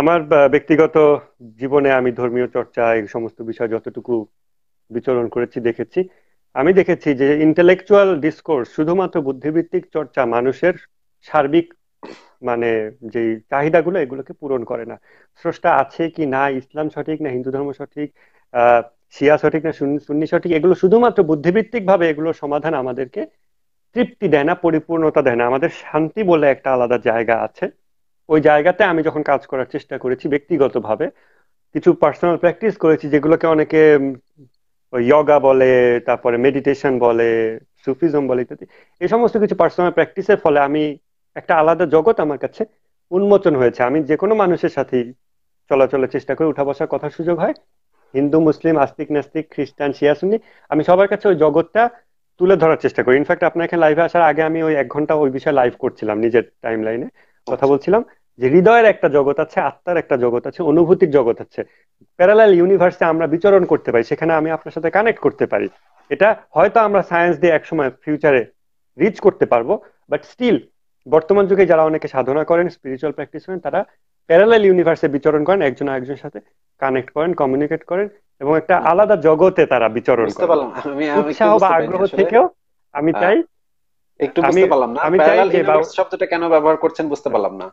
আমার ব্যক্তিগত জীবনে আমি ধর্মীয় চর্চা এই সমস্ত বিষয় যতটুকু বিচরণ করেছি দেখেছি আমি দেখেছি যে ইন্টেলেকচুয়াল ডিসকোর্স শুধুমাত্র বুদ্ধিভিত্তিক চর্চা মানুষের সার্বিক মানে যে চাহিদাগুলো এগুলোকে পূরণ করে না স্রষ্টা আছে কি না ইসলাম সঠিক না হিন্দু ধর্ম সঠিক শিয়া সঠিক না সুন্নি সঠিক এগুলো শুধুমাত্র বুদ্ধিভিত্তিক ভাবে এগুলো সমাধান আমাদেরকে তৃপ্তি দেয় না পরিপূর্ণতা দেয় না আমাদের শান্তি বলে একটা আলাদা জায়গা আছে ওই জায়গাতে আমি যখন কাজ করার চেষ্টা করেছি ব্যক্তিগতভাবে কিছু পার্সোনাল প্র্যাকটিস করেছি যেগুলোকে অনেকে ইয়োগা বলে তারপরে মেডিটেশন বলে সুফিজম বলে ইত্যাদি এই সমস্ত কিছু পার্সোনাল প্র্যাকটিসের ফলে আমি একটা আলাদা জগৎ আমার কাছে উন্মোচন হয়েছে আমি যে কোনো মানুষের সাথেই চলাচলের চেষ্টা করে উঠা বসার কথা সুযোগ হয় হিন্দু মুসলিম আস্তিক নাস্তিক খ্রিস্টান শিয়াসুনি আমি সবার কাছে ওই জগৎটা তুলে ধরার চেষ্টা করি ইনফ্যাক্ট আপনার এখানে লাইভে আসার আগে আমি ওই এক ঘন্টা ওই বিষয়ে লাইভ করছিলাম নিজের টাইম লাইনে কথা বলছিলাম যে হৃদয়ের একটা জগৎ আছে আত্মার একটা জগৎ আছে অনুভূতির জগৎ আছে প্যারালাল ইউনিভার্সে আমরা বিচরণ করতে পারি সেখানে আমি আপনার সাথে কানেক্ট করতে পারি এটা হয়তো আমরা সায়েন্স দিয়ে একসময় ফিউচারে রিচ করতে পারবো বাট স্টিল বর্তমান যুগে যারা অনেকে সাধনা করেন স্পিরিচুয়াল প্র্যাকটিস করেন তারা প্যারালাল ইউনিভার্সে বিচরণ করেন একজন আরেকজনের সাথে কানেক্ট করেন কমিউনিকেট করেন এবং একটা আলাদা জগতে তারা বিচরণ করেন উৎসাহ বা আগ্রহ থেকেও আমি হ্যাঁ। চাই একটু বুঝতে পারলাম না আমি প্যারালাল ইউনিভার্স শব্দটা কেন ব্যবহার করছেন বুঝতে হ্যাঁ। পারলাম না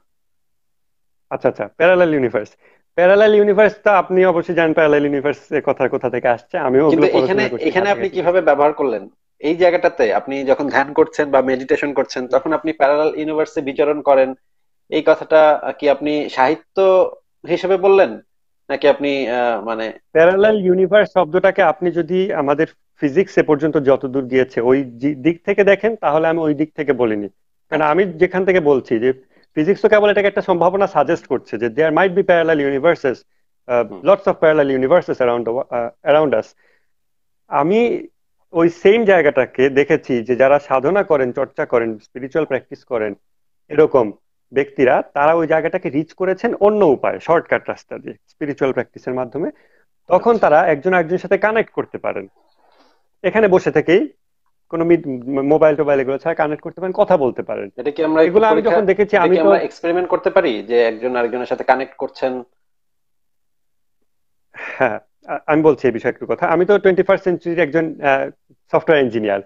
আচ্ছা আচ্ছা প্যারালাল ইউনিভার্স প্যারালাল ইউনিভার্স ইউনিভার্সটা আপনি অবশ্যই জানেন প্যারালাল ইউনিভার্স এর কথা কোথা থেকে আসছে আমিও কিন্তু এখানে এখানে আপনি কিভাবে ব্যবহার করলেন এই জায়গাটাতে আপনি যখন ধ্যান করছেন বা মেডিটেশন করছেন তখন আপনি প্যারালাল ইউনিভার্সে বিচরণ করেন এই কথাটা কি আপনি সাহিত্য হিসেবে বললেন নাকি আপনি মানে প্যারালাল ইউনিভার্স শব্দটাকে আপনি যদি আমাদের ফিজিক্স এ পর্যন্ত যতদূর গিয়েছে ওই দিক থেকে দেখেন তাহলে আমি ওই দিক থেকে বলিনি কারণ আমি যেখান থেকে বলছি যে ফিজিক্স তো কেবল এটাকে একটা সম্ভাবনা সাজেস্ট করছে যে there might be parallel universes lots of parallel universes around around us আমি ওই সেম জায়গাটাকে দেখেছি যে যারা সাধনা করেন চর্চা করেন স্পিরিচুয়াল প্র্যাকটিস করেন এরকম ব্যক্তিরা তারা ওই জায়গাটাকে রিচ করেছেন অন্য উপায় শর্টকাট রাস্তা দিয়ে স্পিরিচুয়াল প্র্যাকটিসের মাধ্যমে তখন আচ্ছা। তারা একজন একজনের সাথে কানেক্ট করতে পারেন এখানে বসে থেকেই কোনো মোবাইল টোবাইল এগুলো ছাড়া কানেক্ট করতে পারেন কথা বলতে পারেন এটা কি আমরা এগুলো আমি যখন দেখেছি আমি এক্সপেরিমেন্ট করতে পারি যে একজন আরেকজনের সাথে কানেক্ট করছেন হ্যাঁ আমি বলছি এই বিষয়ে একটু কথা আমি তো টোয়েন্টি ফার্স্ট সেঞ্চুরির একজন সফটওয়্যার আচ্ছা। ইঞ্জিনিয়ার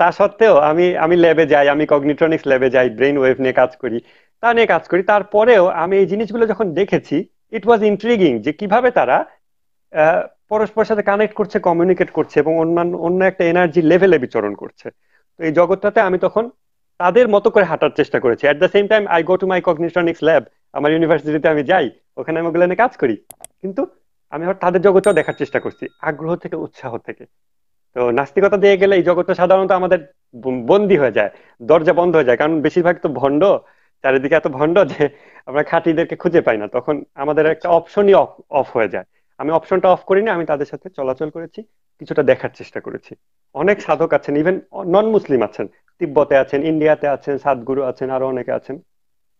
তা সত্ত্বেও আমি আমি ল্যাবে যাই আমি কগনিট্রনিক্স ল্যাবে যাই ব্রেন ওয়েভ নিয়ে কাজ করি তা নিয়ে কাজ করি তারপরেও আমি এই জিনিসগুলো যখন দেখেছি ইট ওয়াজ ইন্ট্রিগিং যে কিভাবে তারা পরস্পরের সাথে কানেক্ট করছে কমিউনিকেট করছে এবং অন্যান্য অন্য একটা এনার্জি লেভেলে বিচরণ করছে তো এই জগৎটাতে আমি তখন তাদের মতো করে হাঁটার চেষ্টা করেছি at the same time I go to my cognitronics lab আমার ইউনিভার্সিটিতে আমি যাই ওখানে আমি ওগুলো কাজ করি কিন্তু আমি আবার তাদের জগৎটাও দেখার চেষ্টা করছি আগ্রহ থেকে উৎসাহ থেকে তো নাস্তিকতা দিয়ে গেলে এই জগৎটা সাধারণত আমাদের বন্দি হয়ে যায় দরজা বন্ধ হয়ে যায় কারণ বেশিরভাগ তো ভণ্ড চারিদিকে এত ভণ্ড যে আমরা খাঁটিদেরকে খুঁজে পাই না তখন আমাদের একটা অপশনই অফ হয়ে যায় আমি অপশনটা অফ করিনি আমি তাদের সাথে চলাচল করেছি কিছুটা দেখার চেষ্টা করেছি অনেক সাধক আছেন ইভেন নন মুসলিম আছেন তিব্বতে আছেন ইন্ডিয়াতে আছেন সাদগুরু আছেন আরো অনেকে আছেন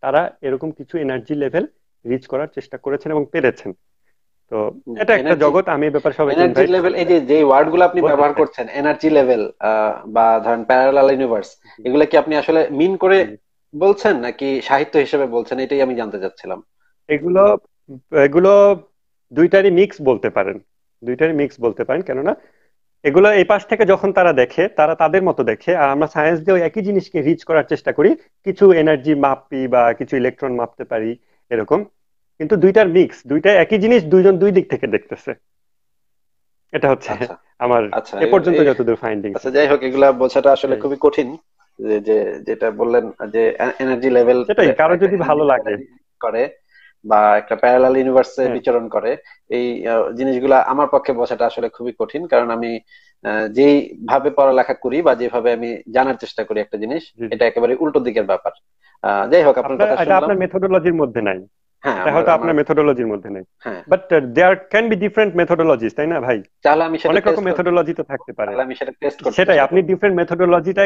তারা এরকম কিছু এনার্জি লেভেল রিচ করার চেষ্টা করেছেন এবং পেরেছেন তো এটা একটা জগৎ আমি ব্যাপার সবাই এনার্জি লেভেল এই যে যে ওয়ার্ডগুলো আপনি ব্যবহার করছেন এনার্জি লেভেল বা ধরেন প্যারালাল ইউনিভার্স এগুলা কি আপনি আসলে মিন করে বলছেন নাকি সাহিত্য হিসেবে বলছেন এটাই আমি জানতে চাচ্ছিলাম এগুলো এগুলো দুইটারই মিক্স বলতে পারেন দুইটারই মিক্স বলতে পারেন কেননা এগুলো এই পাশ থেকে যখন তারা দেখে তারা তাদের মতো দেখে আর আমরা সায়েন্স দিয়ে একই জিনিসকে রিচ করার চেষ্টা করি কিছু এনার্জি মাপি বা কিছু ইলেকট্রন মাপতে পারি এরকম কিন্তু দুইটার মিক্স দুইটা একই জিনিস দুইজন দুই দিক থেকে দেখতেছে এটা হচ্ছে আচ্ছা। আমার আচ্ছা, এ পর্যন্ত যতদূর ফাইন্ডিং আচ্ছা যাই হোক এগুলা বোঝাটা আসলে খুবই কঠিন যে যেটা বললেন যে এনার্জি লেভেল সেটাই কারো যদি ভালো লাগে করে বা একটা প্যারালাল ইউনিভার্সে বিচরণ করে এই জিনিসগুলা আমার পক্ষে বসাটা আসলে খুবই কঠিন কারণ আমি যেই ভাবে পড়ালেখা করি বা যেভাবে আমি জানার চেষ্টা করি একটা জিনিস এটা একেবারে উল্টো দিকের ব্যাপার যাই হোক আপনার কথা এটা আপনার মধ্যে নাই হ্যাঁ, হয়তো আপনার মধ্যে বাট দেয়ার বি ডিফারেন্ট তাই না ভাই আমি থাকতে পারে আমি সেটাই আপনি ডিফারেন্ট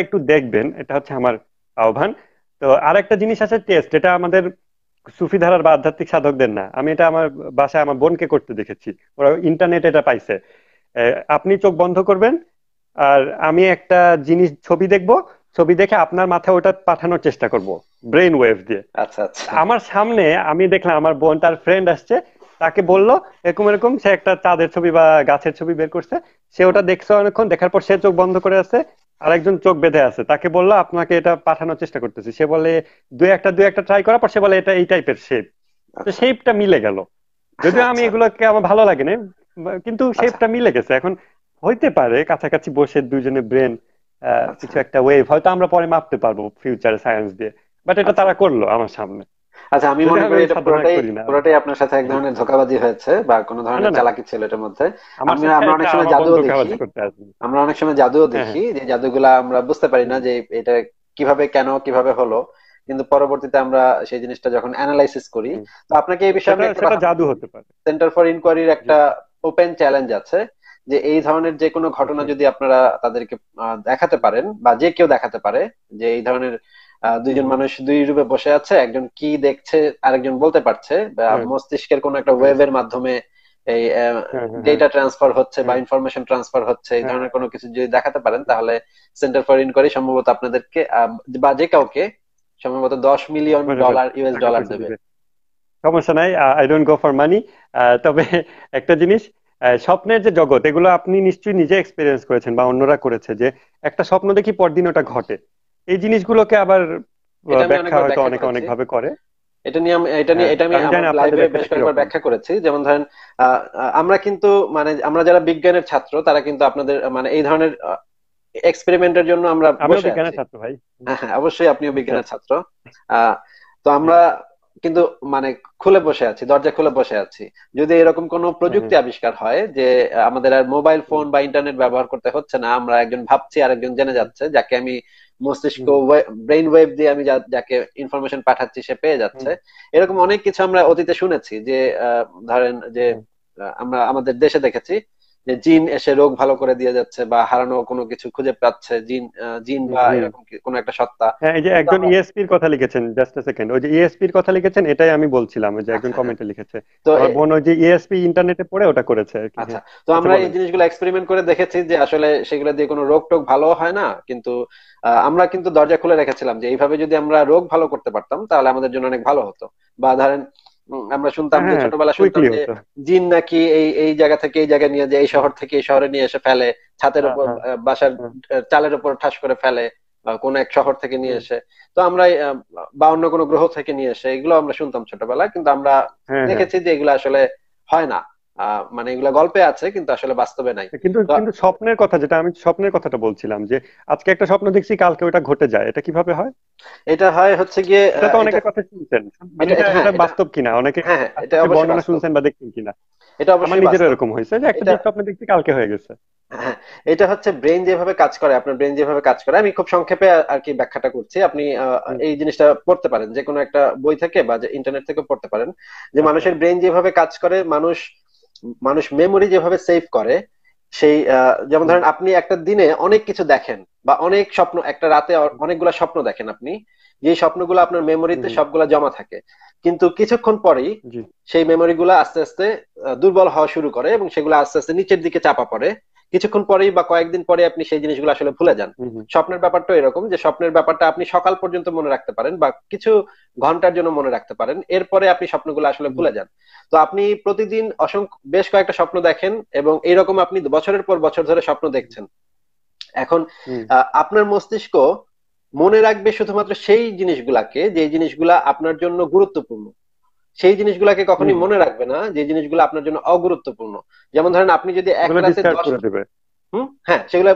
একটু দেখবেন এটা হচ্ছে আমার আহ্বান তো আর একটা জিনিস আছে টেস্ট আমাদের সুফি ধারার বা আধ্যাত্মিক সাধকদের না আমি এটা আমার বাসায় আমার বোনকে করতে দেখেছি ওরা ইন্টারনেট এটা পাইছে আপনি চোখ বন্ধ করবেন আর আমি একটা জিনিস ছবি দেখব ছবি দেখে আপনার মাথায় ওটা পাঠানোর চেষ্টা করব ব্রেন ওয়েভ দিয়ে আচ্ছা, আচ্ছা আমার সামনে আমি দেখলাম আমার বোন তার ফ্রেন্ড আসছে তাকে বললো এরকম এরকম সে একটা চাঁদের ছবি বা গাছের ছবি বের করছে সে ওটা দেখছে অনেকক্ষণ দেখার পর সে চোখ বন্ধ করে আছে আরেকজন চোখ বেঁধে আছে তাকে বললো আপনাকে এটা পাঠানোর চেষ্টা করতেছি সে বলে দু একটা দু একটা ট্রাই করার পর সে বলে এটা এই টাইপের শেপ তো শেপটা আচ্ছা। মিলে গেল যদিও আমি আচ্ছা। এগুলোকে আমার ভালো লাগে না কিন্তু শেপটা আচ্ছা। মিলে গেছে এখন হইতে পারে কাছাকাছি বসে দুজনে ব্রেন কিছু একটা ওয়েভ হয়তো আমরা পরে মাপতে পারবো ফিউচারে সায়েন্স দিয়ে বাট এটা তারা করলো আমার সামনে আচ্ছা আমি মনে করি এটা পুরোটাই পুরোটাই আপনার সাথে এক ধরনের ধোকাবাজি হয়েছে বা কোন ধরনের চালাকি ছিল এটার মধ্যে আমরা আমরা অনেক সময় জাদুও হ্যাঁ, দেখি আমরা অনেক সময় জাদুও দেখি যে জাদুগুলা আমরা বুঝতে পারি না যে এটা কিভাবে কেন কিভাবে হলো কিন্তু পরবর্তীতে আমরা সেই জিনিসটা যখন অ্যানালাইসিস করি তো আপনাকে এই বিষয়ে একটা জাদু হতে পারে সেন্টার ফর ইনকোয়ারির একটা ওপেন চ্যালেঞ্জ আছে যে এই ধরনের যে কোনো ঘটনা যদি আপনারা তাদেরকে দেখাতে পারেন বা যে কেউ দেখাতে পারে যে এই ধরনের দুইজন মানুষ দুই রূপে বসে আছে একজন কি দেখছে আরেকজন বলতে পারছে মস্তিষ্কের কোন একটা ওয়েবের মাধ্যমে এই ডেটা হ্যাঁ, ট্রান্সফার হ্যাঁ, হ্যাঁ। হচ্ছে বা ইনফরমেশন ট্রান্সফার হচ্ছে এই ধরনের কোনো কিছু যদি দেখাতে পারেন তাহলে সেন্টার ফর ইনকোয়ারি সম্ভবত আপনাদেরকে বা যে কাউকে সম্ভবত দশ মিলিয়ন ডলার ইউএস ডলার দেবে সমস্যা নাই I don't go for money তবে একটা জিনিস স্বপ্নের যে জগৎ এগুলো আপনি নিশ্চয়ই নিজে এক্সপিরিয়েন্স করেছেন বা অন্যরা করেছে যে একটা স্বপ্ন দেখি পরদিন ওটা ঘটে এই জিনিসগুলোকে আবার ব্যাখ্যা হয়তো অনেক অনেক ভাবে করে এটা নিয়ে এটা নিয়ে হ্যাঁ, এটা আমি লাইভে বেশ কয়েকবার ব্যাখ্যা করেছি যেমন ধরেন আমরা কিন্তু মানে আমরা যারা বিজ্ঞানের ছাত্র তারা কিন্তু আপনাদের মানে এই ধরনের এক্সপেরিমেন্টের জন্য আমরা বসে বিজ্ঞানের ছাত্র ভাই হ্যাঁ, হ্যাঁ অবশ্যই আপনিও আচ্ছা। বিজ্ঞানের ছাত্র তো আমরা কিন্তু মানে খুলে বসে আছি দরজা খুলে বসে আছি যদি এরকম কোন হ্যাঁ, প্রযুক্তি আবিষ্কার হয় যে আমাদের আর মোবাইল ফোন বা ইন্টারনেট ব্যবহার করতে হচ্ছে না আমরা একজন ভাবছি আর একজন জেনে যাচ্ছে যাকে আমি মস্তিষ্ক ব্রেইন ওয়েভ দিয়ে আমি যাকে ইনফরমেশন পাঠাচ্ছি সে পেয়ে যাচ্ছে এরকম অনেক কিছু আমরা অতীতে শুনেছি যে ধরেন যে আমরা আমাদের দেশে দেখেছি যে জিন এসে রোগ ভালো করে দিয়ে যাচ্ছে বা হারানো কোনো কিছু খুঁজে পাচ্ছে জিন জিন বা এরকম কোনো একটা সত্তা হ্যাঁ এই যে একজন ইএসপি e এর কথা লিখেছেন জাস্ট এ সেকেন্ড ওই যে ইএসপি e এর কথা লিখেছেন এটাই আমি বলছিলাম ওই যে একজন কমেন্টে আচ্ছা, হ্যাঁ। লিখেছে তো বোন ওই যে ইএসপি e ইন্টারনেটে পড়ে ওটা করেছে আচ্ছা হ্যাঁ। তো আমরা এই জিনিসগুলো এক্সপেরিমেন্ট করে দেখেছি যে আসলে সেগুলো দিয়ে কোনো রোগ টোক ভালো হয় না কিন্তু আমরা কিন্তু দরজা খুলে রেখেছিলাম যে এইভাবে যদি আমরা রোগ ভালো করতে পারতাম তাহলে আমাদের জন্য অনেক ভালো হতো বা ধরেন আমরা শুনতাম যে হ্যাঁ, ছোটবেলা শুনতাম যে জিন নাকি এই এই জায়গা থেকে এই জায়গায় নিয়ে যায় এই শহর থেকে এই শহরে নিয়ে এসে ফেলে ছাতের হ্যাঁ, উপর হ্যাঁ। বাসার চালের উপর ঠাস করে ফেলে কোন এক শহর থেকে নিয়ে এসে তো আমরা বা অন্য কোনো গ্রহ থেকে নিয়ে এসে এগুলো আমরা শুনতাম ছোটবেলা কিন্তু আমরা দেখেছি যে এগুলো আসলে হয় না মানে এগুলা গল্পে আছে কিন্তু আসলে বাস্তবে নাই কিন্তু কিন্তু স্বপ্নের কথা যেটা আমি স্বপ্নের কথাটা বলছিলাম যে আজকে একটা স্বপ্ন দেখছি কালকে ওটা ঘটে যায় এটা কিভাবে হয় এটা হয় হচ্ছে গিয়ে এটা তো অনেকের কথা শুনছেন মানে হ্যাঁ, এটা বাস্তব কিনা অনেকে হ্যাঁ, হ্যাঁ, এটা বর্ণনা শুনছেন বা দেখছেন কিনা এটা আমার নিজের এরকম হয়েছে যে একটা স্বপ্ন দেখছি কালকে হয়ে গেছে এটা হচ্ছে ব্রেন যেভাবে কাজ করে আপনার ব্রেন যেভাবে কাজ করে আমি খুব সংক্ষেপে আর কি ব্যাখ্যাটা করছি আপনি এই জিনিসটা পড়তে পারেন যে কোনো একটা বই থেকে বা ইন্টারনেট থেকে পড়তে পারেন যে আচ্ছা। মানুষের ব্রেন যেভাবে কাজ করে মানুষ মানুষ মেমোরি যেভাবে সেভ করে সেই যেমন ধরেন আপনি একটা দিনে অনেক কিছু দেখেন বা অনেক স্বপ্ন একটা রাতে অনেকগুলো স্বপ্ন দেখেন আপনি যে স্বপ্নগুলো আপনার মেমোরিতে সবগুলা জমা থাকে কিন্তু কিছুক্ষণ পরেই সেই মেমোরিগুলো আস্তে আস্তে দুর্বল হওয়া শুরু করে এবং সেগুলো আস্তে আস্তে নিচের দিকে চাপা পড়ে কিছুক্ষণ পরেই বা কয়েকদিন পরে আপনি সেই জিনিসগুলো আসলে ভুলে যান স্বপ্নের ব্যাপারটা এরকম যে স্বপ্নের ব্যাপারটা আপনি সকাল পর্যন্ত মনে রাখতে পারেন বা কিছু ঘন্টার জন্য মনে রাখতে পারেন এরপরে আপনি স্বপ্নগুলো আসলে ভুলে যান তো আপনি প্রতিদিন অসংখ্য বেশ কয়েকটা স্বপ্ন দেখেন এবং এইরকম আপনি বছরের পর বছর ধরে স্বপ্ন দেখছেন এখন আপনার মস্তিষ্ক মনে রাখবে শুধুমাত্র সেই জিনিসগুলাকে যে জিনিসগুলা আপনার জন্য গুরুত্বপূর্ণ সেই জিনিসগুলাকে কখনই মনে রাখবে না যে জিনিসগুলো আপনার জন্য অগুরুত্বপূর্ণ যেমন ধরেন আপনি যদি এক ক্লাসে হ্যাঁ সেগুলো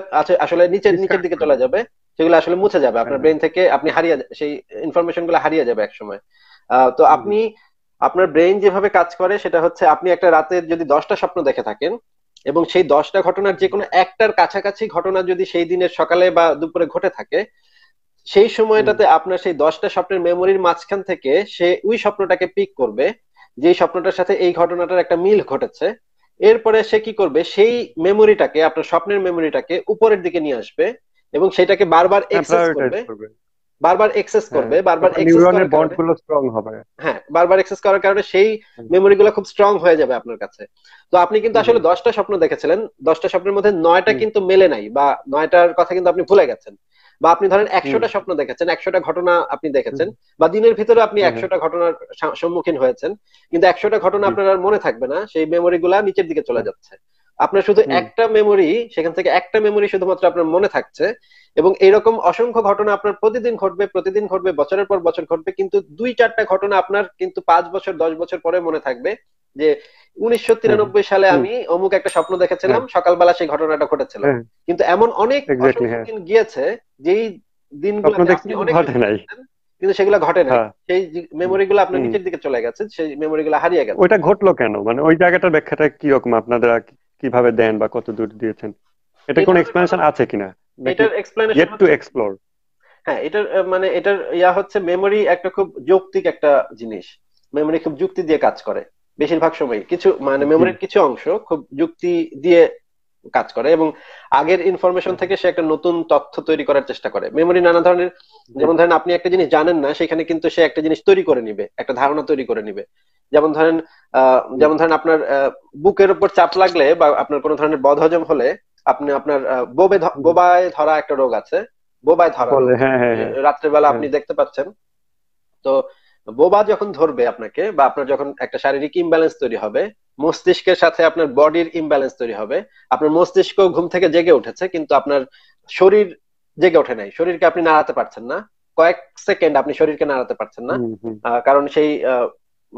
আসলে নিচের নিচের দিকে চলে যাবে সেগুলো আসলে মুছে যাবে হ্যাঁ, আপনার ব্রেন হ্যাঁ। থেকে আপনি হারিয়ে সেই ইনফরমেশন গুলো হারিয়ে যাবে একসময় তো আপনি আপনার ব্রেন যেভাবে কাজ করে সেটা হচ্ছে আপনি একটা রাতে যদি দশটা স্বপ্ন দেখে থাকেন এবং সেই দশটা ঘটনার যে কোনো একটার কাছাকাছি ঘটনা যদি সেই দিনের সকালে বা দুপুরে ঘটে থাকে সেই সময়টাতে আপনার সেই দশটা স্বপ্নের মেমোরির মাঝখান থেকে সে ওই স্বপ্নটাকে পিক করবে যে স্বপ্নটার সাথে এই ঘটনাটার একটা মিল ঘটেছে এরপরে সে কি করবে সেই মেমোরিটাকে আপনার স্বপ্নের মেমোরিটাকে উপরের দিকে নিয়ে আসবে এবং সেটাকে বারবার এক্সেস হ্যাঁ, করবে বারবার এক্সেস হ্যাঁ, করবে বারবার নিউরনের স্ট্রং হবে হ্যাঁ বারবার এক্সেস করার কারণে সেই গুলো খুব স্ট্রং হয়ে যাবে আপনার কাছে তো আপনি কিন্তু আসলে দশটা স্বপ্ন দেখেছিলেন দশটা স্বপ্নের মধ্যে নয়টা কিন্তু মেলে নাই বা নয়টার কথা কিন্তু আপনি ভুলে গেছেন বা আপনি ধরেন একশোটা স্বপ্ন দেখেছেন একশোটা ঘটনা আপনি দেখেছেন বা দিনের ভিতরে আপনি একশোটা ঘটনার সম্মুখীন হয়েছেন কিন্তু একশোটা ঘটনা আপনার আর মনে থাকবে না সেই মেমোরি গুলা নিচের দিকে চলে যাচ্ছে আপনার শুধু একটা মেমোরি সেখান থেকে একটা মেমোরি শুধুমাত্র আপনার মনে থাকছে এবং এরকম অসংখ্য ঘটনা আপনার প্রতিদিন ঘটবে প্রতিদিন ঘটবে বছরের পর বছর ঘটবে কিন্তু দুই চারটা ঘটনা আপনার কিন্তু পাঁচ বছর দশ বছর পরে মনে থাকবে যে উনিশশো তিরানব্বই সালে আমি অমুক একটা স্বপ্ন দেখেছিলাম হ্যাঁ। সকালবেলা সেই ঘটনাটা ঘটেছিল হ্যাঁ। কিন্তু এমন অনেক হ্যাঁ। দিন গিয়েছে যেই দিনগুলো কিন্তু সেগুলো ঘটে না সেই মেমোরি গুলো আপনার নিচের দিকে চলে গেছে সেই মেমোরি গুলো হারিয়ে গেছে ওইটা ঘটলো কেন মানে ওই জায়গাটার ব্যাখ্যাটা কি রকম আপনারা কিভাবে দেন বা কত দূর দিয়েছেন এটা কোন এক্সপ্লেনেশন আছে কিনা এটার এক্সপ্লেনেশন টু এক্সপ্লোর হ্যাঁ এটার মানে এটার ইয়া হচ্ছে মেমোরি একটা খুব যৌক্তিক একটা জিনিস মেমোরি খুব যুক্তি দিয়ে কাজ করে বেশিরভাগ সময় কিছু মানে মেমোরির কিছু অংশ খুব যুক্তি দিয়ে কাজ করে এবং আগের ইনফরমেশন থেকে সে একটা নতুন তথ্য তৈরি করার চেষ্টা করে মেমোরি নানা ধরনের যেমন ধরেন আপনি একটা জিনিস জানেন না সেখানে কিন্তু সে একটা জিনিস তৈরি করে নিবে একটা ধারণা তৈরি করে নিবে যেমন ধরেন যেমন ধরেন আপনার বুকের উপর চাপ লাগলে বা আপনার কোনো ধরনের বদহজম হলে আপনি আপনার বোবে বোবায় ধরা একটা রোগ আছে বোবায় ধরা হ্যাঁ, হ্যাঁ, হ্যাঁ। রাত্রেবেলা আপনি দেখতে পাচ্ছেন তো বোবা যখন ধরবে আপনাকে বা আপনার যখন একটা শারীরিক ইমব্যালেন্স তৈরি হবে মস্তিষ্কের সাথে আপনার বডির ইমব্যালেন্স তৈরি হবে আপনার মস্তিষ্ক ঘুম থেকে জেগে উঠেছে কিন্তু আপনার শরীর জেগে ওঠে নাই শরীরকে আপনি নাড়াতে পারছেন না কয়েক সেকেন্ড আপনি শরীরকে নাড়াতে পারছেন না কারণ সেই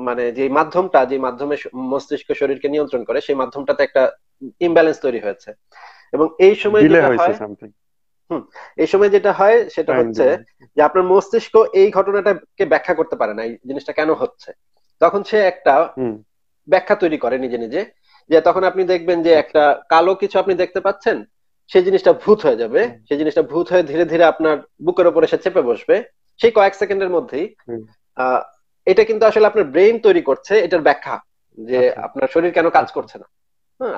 মানে যে মাধ্যমটা যে মাধ্যমে মস্তিষ্ক শরীরকে নিয়ন্ত্রণ করে সেই মাধ্যমটাতে একটা ইমব্যালেন্স তৈরি হয়েছে এবং এই সময় এই সময় যেটা হয় সেটা হচ্ছে যে আপনার মস্তিষ্ক এই ঘটনাটাকে ব্যাখ্যা করতে পারে না এই জিনিসটা কেন হচ্ছে তখন সে একটা ব্যাখ্যা তৈরি করে নিজে নিজে যে তখন আপনি দেখবেন যে আচ্ছা। একটা কালো কিছু আপনি দেখতে পাচ্ছেন সেই জিনিসটা ভূত হয়ে যাবে সেই জিনিসটা ভূত হয়ে ধীরে ধীরে আপনার বুকের উপরে সে চেপে বসবে সেই কয়েক সেকেন্ডের মধ্যেই এটা কিন্তু আসলে আপনার ব্রেইন তৈরি করছে এটার ব্যাখ্যা যে আচ্ছা। আপনার শরীর কেন কাজ আচ্ছা। করছে না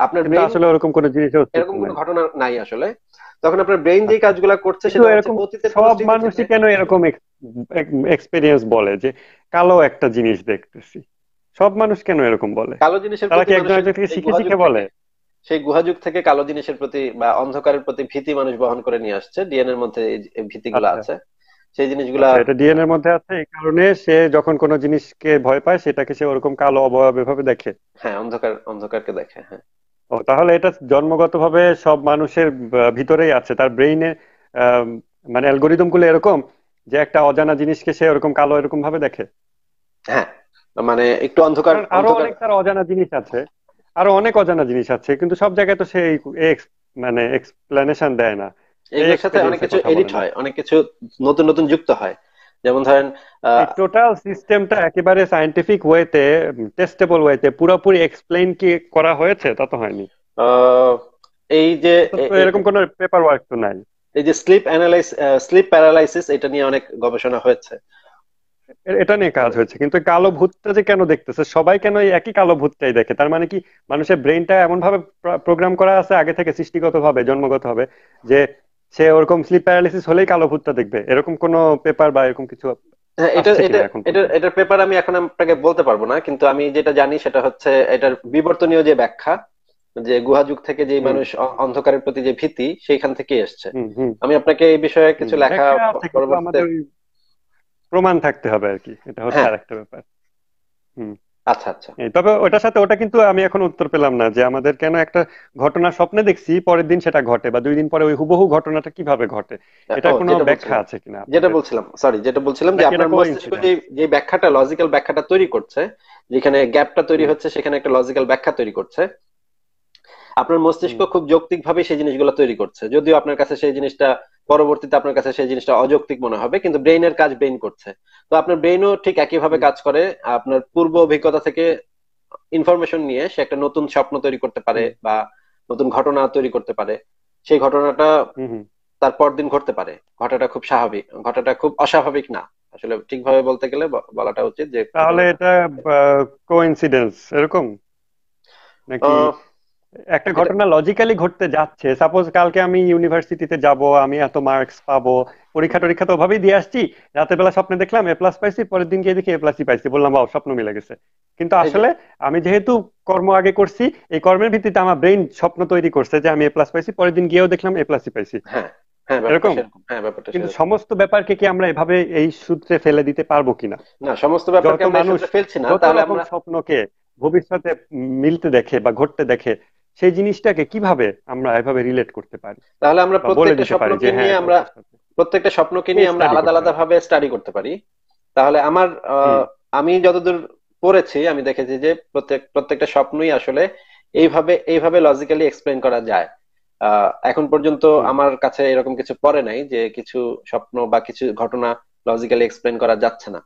আপনার আসলে এরকম কোনো জিনিস এরকম কোনো ঘটনা নাই আসলে তখন আপনার ব্রেইন যে আচ্ছা। কাজগুলো করছে সব মানুষই কেন এরকম এক্সপেরিয়েন্স বলে যে কালো একটা জিনিস দেখতেছি সব মানুষ কেন এরকম বলে কালো জিনিসের তারা কি একজন একজন থেকে শিখে শিখে বলে সেই গুহাযুগ থেকে কালো জিনিসের প্রতি বা অন্ধকারের প্রতি ভীতি মানুষ বহন করে নিয়ে আসছে ডিএনএ এর মধ্যে এই ভীতিগুলো আচ্ছা। আছে সেই জিনিসগুলো আচ্ছা, এটা ডিএনএ এর মধ্যে আছে এই কারণে সে যখন কোনো জিনিসকে ভয় পায় সেটাকে সে ওরকম কালো অবয়ব ভাবে দেখে হ্যাঁ অন্ধকার অন্ধকারকে দেখে হ্যাঁ ও তাহলে এটা জন্মগতভাবে সব মানুষের ভিতরেই আছে তার ব্রেইনে মানে অ্যালগোরিদম গুলো এরকম যে একটা অজানা জিনিসকে সে এরকম কালো এরকম ভাবে দেখে হ্যাঁ মানে একটু অন্ধকার আরো অনেক তার অজানা জিনিস আছে আরো অনেক অজানা জিনিস আছে কিন্তু সব জায়গায় তো সে মানে এক্সপ্লেনেশন দেয় না এর সাথে অনেক কিছু এডিট হয় অনেক কিছু নতুন নতুন যুক্ত হয় যেমন ধরেন টোটাল সিস্টেমটা একেবারে সায়েন্টিফিক ওয়েতে টেস্টেবল ওয়েতে পুরোপুরি এক্সপ্লেইন কি করা হয়েছে তা তো হয়নি এই যে এরকম কোন পেপার ওয়ার্ক তো নাই এই যে স্লিপ অ্যানালাইস স্লিপ প্যারালাইসিস এটা নিয়ে অনেক গবেষণা হয়েছে এটা নিয়ে কাজ হয়েছে কিন্তু কালো ভূতটা যে কেন দেখতেছে সবাই কেন একই কালো ভূতটাই দেখে তার মানে কি মানুষের ব্রেনটা এমন ভাবে প্রোগ্রাম করা আছে আগে থেকে সৃষ্টিগত ভাবে জন্মগত ভাবে যে সে ওরকম স্লিপ প্যারালিসিস হলেই কালো ভূতটা দেখবে এরকম কোনো পেপার বা এরকম কিছু হ্যাঁ, এটা এটা এটার পেপার আমি এখন আপনাকে বলতে পারবো না কিন্তু আমি যেটা জানি সেটা হচ্ছে এটার বিবর্তনীয় যে ব্যাখ্যা যে গুহা যুগ থেকে যে মানুষ অন্ধকারের প্রতি যে ভীতি সেইখান থেকে এসছে আমি আপনাকে এই বিষয়ে কিছু লেখা প্রমাণ থাকতে হবে আর কি এটা হচ্ছে হ্যাঁ। আরেকটা ব্যাপার হুম আচ্ছা আচ্ছা তবে ওটার সাথে ওটা কিন্তু আমি এখন উত্তর পেলাম না যে আমাদের কেন একটা ঘটনা স্বপ্নে দেখছি পরের দিন সেটা ঘটে বা দুই দিন পরে ওই হুবহু ঘটনাটা কিভাবে ঘটে হ্যাঁ, এটা কোনো ব্যাখ্যা আছে কিনা যেটা বলছিলাম সরি যেটা বলছিলাম যে আপনার মস্তিষ্ক যে ব্যাখ্যাটা লজিক্যাল ব্যাখ্যাটা তৈরি করছে যেখানে গ্যাপটা তৈরি হচ্ছে সেখানে একটা লজিক্যাল ব্যাখ্যা তৈরি করছে আপনার মস্তিষ্ক খুব যৌক্তিকভাবে সেই জিনিসগুলো তৈরি করছে যদিও আপনার কাছে সেই জিনিসটা পরবর্তীতে আপনার কাছে সেই জিনিসটা অযৌক্তিক মনে হবে কিন্তু ব্রেইনের কাজ ব্রেইন করছে তো আপনার ব্রেইনও ঠিক একইভাবে কাজ করে আপনার পূর্ব অভিজ্ঞতা থেকে ইনফরমেশন নিয়ে সে একটা নতুন স্বপ্ন তৈরি করতে পারে বা নতুন ঘটনা তৈরি করতে পারে সেই ঘটনাটা তার পরদিন ঘটতে পারে ঘটাটা খুব স্বাভাবিক ঘটাটা খুব অস্বাভাবিক না আসলে ঠিকভাবে বলতে গেলে বলাটা উচিত যে তাহলে এটা কোইনসিডেন্স এরকম নাকি একটা ঘটনা লজিক্যালি ঘটতে যাচ্ছে সাপোজ কালকে আমি ইউনিভার্সিটিতে যাব আমি এত মার্কস পাবো পরীক্ষা টরীক্ষা তো ওভাবেই দিয়ে আসছি রাতের বেলা স্বপ্নে দেখলাম এ প্লাস পাইছি পরের দিন গিয়ে দেখি এ প্লাসই পাইছি বললাম বাবা স্বপ্ন মিলে গেছে কিন্তু আসলে আমি যেহেতু কর্ম আগে করছি এই কর্মের ভিত্তিতে আমার ব্রেইন স্বপ্ন তৈরি করছে যে আমি এ প্লাস পাইছি পরের দিন গিয়েও দেখলাম এ প্লাসই পাইছি হ্যাঁ, হ্যাঁ, হ্যাঁ, কিন্তু সমস্ত ব্যাপারকে কি আমরা এভাবে এই সূত্রে ফেলে দিতে পারবো কিনা না সমস্ত ব্যাপারকে আমরা ফেলছি না তাহলে আমরা স্বপ্নকে ভবিষ্যতে মিলতে দেখে বা ঘটতে দেখে সেই জিনিসটাকে কিভাবে আমরা এভাবে রিলেট করতে পারি তাহলে আমরা প্রত্যেকটা স্বপ্নকে হ্যাঁ, নিয়ে আমরা প্রত্যেকটা স্বপ্নকে নিয়ে আমরা আলাদা আলাদা ভাবে স্টাডি করতে পারি তাহলে আমার আমি যতদূর পড়েছি আমি দেখেছি যে প্রত্যেক প্রত্যেকটা স্বপ্নই আসলে এইভাবে এইভাবে লজিক্যালি এক্সপ্লেন করা যায় এখন পর্যন্ত আমার কাছে এরকম কিছু পড়ে নাই যে কিছু স্বপ্ন বা কিছু ঘটনা লজিক্যালি এক্সপ্লেন করা যাচ্ছে না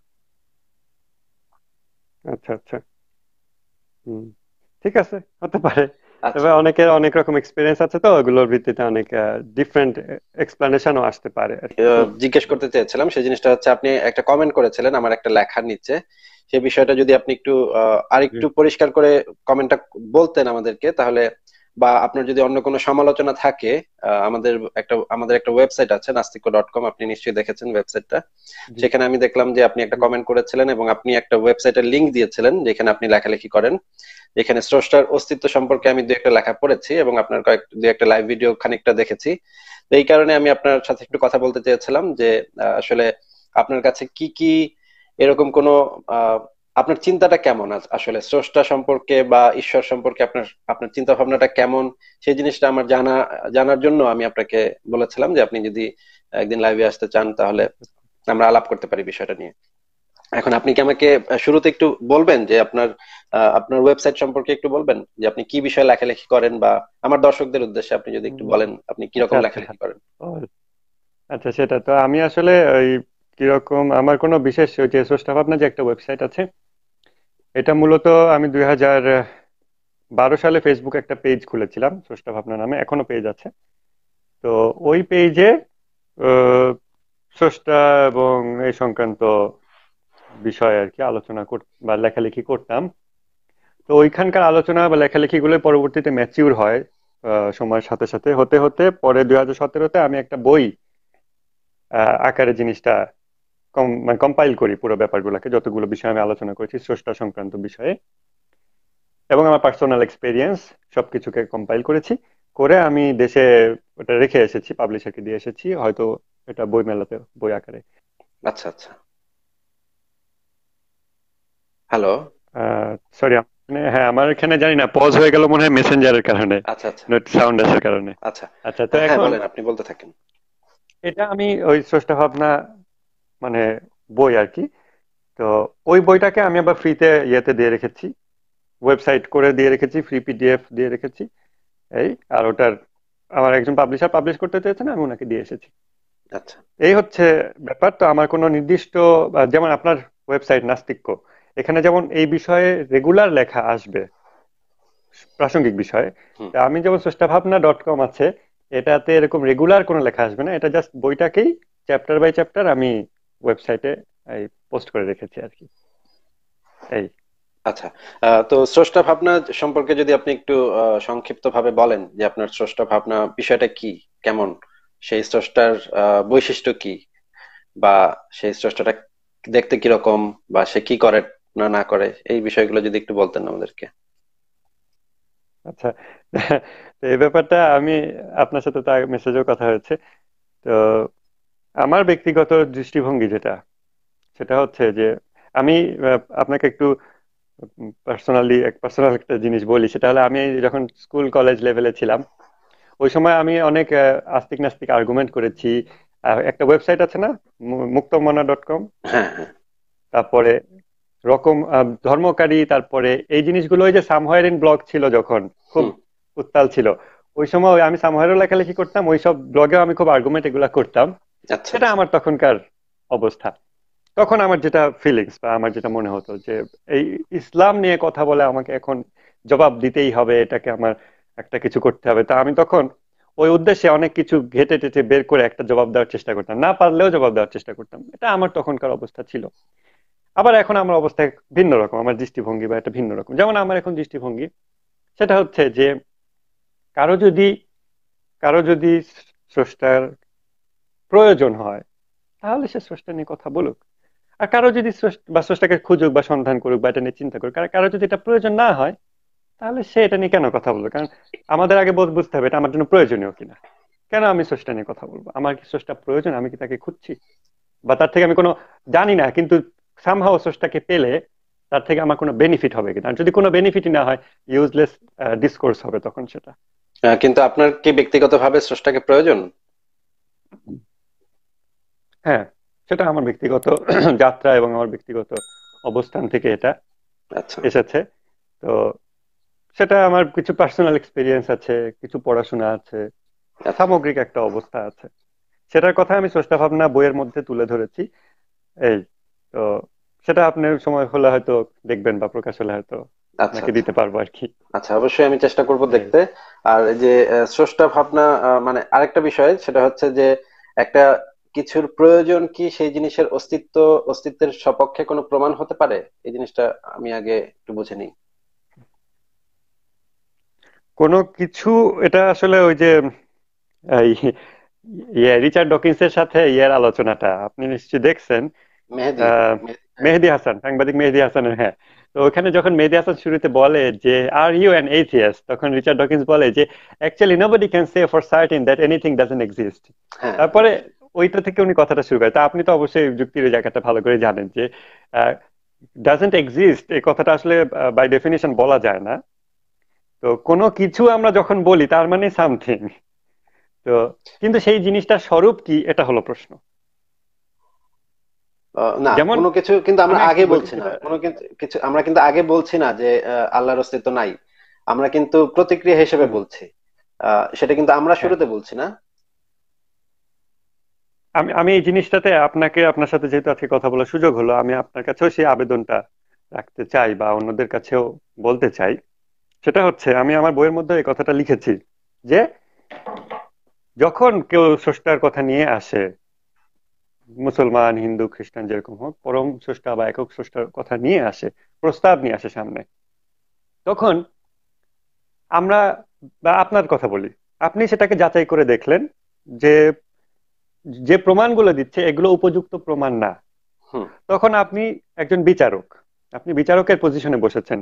আচ্ছা আচ্ছা হুম ঠিক আছে হতে পারে আচ্ছা। এবার অনেকের অনেক রকম এক্সপিরিয়েন্স আছে তো ওগুলোর ভিত্তিতে অনেক ডিফারেন্ট এক্সপ্লেনেশনও আসতে পারে জিজ্ঞেস করতে চেয়েছিলাম সেই জিনিসটা হচ্ছে আপনি একটা কমেন্ট করেছিলেন আমার একটা লেখার নিচে সে বিষয়টা যদি আপনি একটু আরেকটু পরিষ্কার করে কমেন্টটা বলতেন আমাদেরকে তাহলে বা আপনার যদি অন্য কোনো সমালোচনা থাকে আমাদের একটা আমাদের একটা ওয়েবসাইট আছে নাস্তিক্য ডট কম আপনি নিশ্চয়ই দেখেছেন ওয়েবসাইটটা যেখানে আমি দেখলাম যে আপনি একটা কমেন্ট করেছিলেন এবং আপনি একটা ওয়েবসাইটের লিঙ্ক দিয়েছিলেন যেখানে আপনি লেখালেখি করেন এখানে স্রষ্টার অস্তিত্ব সম্পর্কে আমি দু একটা লেখা পড়েছি এবং আপনার কয়েক দু একটা লাইভ ভিডিও খানিকটা দেখেছি তো এই কারণে আমি আপনার সাথে একটু কথা বলতে চেয়েছিলাম যে আসলে আপনার কাছে কি কি এরকম কোন আপনার চিন্তাটা কেমন আসলে স্রষ্টা সম্পর্কে বা ঈশ্বর সম্পর্কে আপনার আপনার চিন্তা ভাবনাটা কেমন সেই জিনিসটা আমার জানা জানার জন্য আমি আপনাকে বলেছিলাম যে আপনি যদি একদিন লাইভে আসতে চান তাহলে আমরা আলাপ করতে পারি বিষয়টা নিয়ে এখন আপনি কি আমাকে শুরুতে একটু বলবেন যে আপনার আপনার ওয়েবসাইট সম্পর্কে একটু বলবেন যে আপনি কি বিষয়ে লেখালেখি করেন বা আমার দর্শকদের উদ্দেশ্যে আপনি যদি একটু বলেন আপনি কি রকম আচ্ছা, লেখালেখি আচ্ছা। করেন আচ্ছা সেটা তো আমি আসলে ওই কিরকম আমার কোনো বিশেষ ওই যে স্রষ্টা ভাবনা যে একটা ওয়েবসাইট আছে এটা মূলত আমি দুই হাজার বারো সালে ফেসবুক একটা পেজ খুলেছিলাম স্রষ্টা ভাবনা নামে এখনো পেজ আছে তো ওই পেজে স্রষ্টা এবং এই সংক্রান্ত বিষয় আর কি আলোচনা বা লেখালেখি করতাম তো ওইখানকার আলোচনা বা লেখালেখি গুলো পরবর্তীতে ম্যাচিউর হয় সময়ের সাথে সাথে হতে হতে পরে দুই হাজার সতেরোতে আমি একটা বই আকারে জিনিসটা কম্পাইল মানে করি পুরো ব্যাপারগুলোকে যতগুলো বিষয় আমি আলোচনা করেছি স্রষ্টা সংক্রান্ত বিষয়ে এবং আমার পার্সোনাল এক্সপিরিয়েন্স সবকিছুকে কম্পাইল করেছি করে আমি দেশে ওটা রেখে এসেছি পাবলিশারকে দিয়ে এসেছি হয়তো এটা বই মেলাতে বই আকারে আচ্ছা আচ্ছা হ্যালো মানে সরি হ্যাঁ আমার এখানে জানি না পজ হয়ে গেল মনে হয় মেসেঞ্জারের কারণে আচ্ছা আচ্ছা সাউন্ড আসার কারণে আচ্ছা আচ্ছা তো হ্যাঁ, এখন আপনি বলতে থাকেন এটা আমি ওই স্রষ্টা ভাবনা মানে বই আর কি তো ওই বইটাকে আমি আবার ফ্রিতে ইয়েতে দিয়ে রেখেছি ওয়েবসাইট করে দিয়ে রেখেছি ফ্রি পিডিএফ দিয়ে রেখেছি এই আর ওটার আমার একজন পাবলিশার পাবলিশ করতে চেয়েছেন আমি ওনাকে দিয়ে এসেছি আচ্ছা এই হচ্ছে ব্যাপার তো আমার কোনো নির্দিষ্ট যেমন আপনার ওয়েবসাইট নাস্তিক্য এখানে যেমন এই বিষয়ে রেগুলার লেখা আসবে প্রাসঙ্গিক বিষয়ে আমি যেমন ভাবনা ডট কম আছে এটাতে এরকম রেগুলার কোনো লেখা আসবে না এটা জাস্ট বইটাকেই চ্যাপ্টার বাই চ্যাপ্টার আমি ওয়েবসাইটে এই পোস্ট করে রেখেছি আর কি এই আচ্ছা তো স্রষ্টা ভাবনা সম্পর্কে যদি আপনি একটু সংক্ষিপ্ত ভাবে বলেন যে আপনার স্রষ্টা ভাবনা বিষয়টা কি কেমন সেই স্রষ্টার বৈশিষ্ট্য কি বা সেই স্রষ্টাটা দেখতে কিরকম বা সে কি করে না না করে এই বিষয়গুলো যদি একটু বলতেন আমাদেরকে আচ্ছা এই ব্যাপারটা আমি আপনার সাথে তার মেসেজেও কথা হয়েছে তো আমার ব্যক্তিগত দৃষ্টিভঙ্গি যেটা সেটা হচ্ছে যে আমি আপনাকে একটু পার্সোনালি এক পার্সোনাল একটা জিনিস বলি সেটা হলো আমি যখন স্কুল কলেজ লেভেলে ছিলাম ওই সময় আমি অনেক আস্তিক নাস্তিক আর্গুমেন্ট করেছি একটা ওয়েবসাইট আছে না মুক্তমনা ডট কম হ্যাঁ, হ্যাঁ। তারপরে রকম ধর্মকারী তারপরে এই জিনিসগুলো ওই যে সামহায়ার ইন ব্লগ ছিল যখন খুব উত্তাল ছিল ওই সময় আমি সামহায়ারও লেখালেখি করতাম ওইসব ব্লগেও আমি খুব আর্গুমেন্ট এগুলা করতাম আচ্ছা। সেটা আমার তখনকার অবস্থা তখন আমার যেটা ফিলিংস বা আমার যেটা মনে হতো যে এই ইসলাম নিয়ে কথা বলে আমাকে এখন জবাব দিতেই হবে এটাকে আমার একটা কিছু করতে হবে তা আমি তখন ওই উদ্দেশ্যে অনেক কিছু ঘেটে টেটে বের করে একটা জবাব দেওয়ার চেষ্টা করতাম না পারলেও জবাব দেওয়ার চেষ্টা করতাম এটা আমার তখনকার অবস্থা ছিল আবার এখন আমার অবস্থা ভিন্ন রকম আমার দৃষ্টিভঙ্গি বা একটা ভিন্ন রকম যেমন আমার এখন দৃষ্টিভঙ্গি সেটা হচ্ছে যে কারো যদি কারো যদি স্রষ্টার প্রয়োজন হয় তাহলে সে স্রষ্টা নিয়ে কথা বলুক আর কারো যদি বা স্রষ্টাকে খুঁজুক বা সন্ধান করুক বা এটা নিয়ে চিন্তা করুক কারো যদি এটা প্রয়োজন না হয় তাহলে সে এটা নিয়ে কেন কথা বলবে কারণ আমাদের আগে বুঝতে হবে এটা আমার জন্য প্রয়োজনীয় কিনা কেন আমি স্রষ্টা নিয়ে কথা বলবো আমার কি স্রষ্টা প্রয়োজন আমি কি তাকে খুঁজছি বা তার থেকে আমি কোনো জানি না কিন্তু সামহাও সোর্সটাকে পেলে তার থেকে আমার কোনো বেনিফিট হবে কিনা যদি কোনো বেনিফিটই না হয় ইউজলেস ডিসকোর্স হবে তখন সেটা কিন্তু আপনার কি ব্যক্তিগতভাবে স্রষ্টাকে প্রয়োজন হ্যাঁ সেটা আমার ব্যক্তিগত যাত্রা এবং আমার ব্যক্তিগত অবস্থান থেকে এটা আচ্ছা। এসেছে তো সেটা আমার কিছু পার্সোনাল এক্সপিরিয়েন্স আছে কিছু পড়াশোনা আছে আচ্ছা। সামগ্রিক একটা অবস্থা আছে সেটার কথা আমি স্রষ্টা ভাবনা বইয়ের মধ্যে তুলে ধরেছি এই তো সেটা আপনার সময় হলে হয়তো দেখবেন বা প্রকাশ হলে হয়তো আচ্ছা, আপনাকে আচ্ছা। দিতে পারবো আর কি আচ্ছা অবশ্যই আমি চেষ্টা করব দেখতে আর যে স্রষ্টা ভাবনা মানে আরেকটা বিষয় সেটা হচ্ছে যে একটা কিছুর প্রয়োজন কি সেই জিনিসের অস্তিত্ব অস্তিত্বের সপক্ষে কোনো প্রমাণ হতে পারে এই জিনিসটা আমি আগে একটু বুঝে নিই কোন কিছু এটা আসলে ওই যে ইয়ে, রিচার্ড ডকিন্সের সাথে ইয়ার আলোচনাটা আপনি নিশ্চয়ই দেখছেন হ্যাঁ। মেহেদি হাসান সাংবাদিক মেহেদি হাসানের হ্যাঁ তো ওখানে যখন মেহেদি হাসান শুরুতে বলে যে আর ইউ এন এথিয়াস তখন রিচার্ড ডকিন্স বলে যে actually nobody can say for certain that anything doesn't exist তারপরে ওইটা থেকে উনি কথাটা শুরু করে তা আপনি তো অবশ্যই যুক্তির জায়গাটা ভালো করে জানেন যে ডাজেন্ট এক্সিস্ট এই কথাটা আসলে বাই ডেফিনিশন বলা যায় না তো কোনো কিছু আমরা যখন বলি তার মানে সামথিং তো কিন্তু সেই জিনিসটার স্বরূপ কি এটা হলো প্রশ্ন না কোনো কিছু কিন্তু আমরা আগে বলছি না কোনো কিছু আমরা কিন্তু আগে বলছি না যে আল্লাহর অস্তিত্ব নাই আমরা কিন্তু প্রতিক্রিয়া হিসেবে বলছি সেটা কিন্তু আমরা হ্যাঁ। শুরুতে বলছি না আমি আমি এই জিনিসটাতে আপনাকে আপনার সাথে যেহেতু আজকে কথা বলার সুযোগ হলো আমি আপনার কাছেও সেই আবেদনটা রাখতে চাই বা অন্যদের কাছেও বলতে চাই সেটা হচ্ছে আমি আমার বইয়ের মধ্যে এই কথাটা লিখেছি যে যখন কেউ স্রষ্টার কথা নিয়ে আসে মুসলমান হিন্দু খ্রিস্টান যেরকম হোক পরম স্রষ্টা বা একক স্রষ্টার কথা নিয়ে আসে প্রস্তাব নিয়ে আসে সামনে তখন আমরা বা আপনার কথা বলি আপনি সেটাকে যাচাই করে দেখলেন যে যে প্রমাণগুলো দিচ্ছে এগুলো উপযুক্ত প্রমাণ না তখন আপনি একজন বিচারক আপনি বিচারকের পজিশনে বসেছেন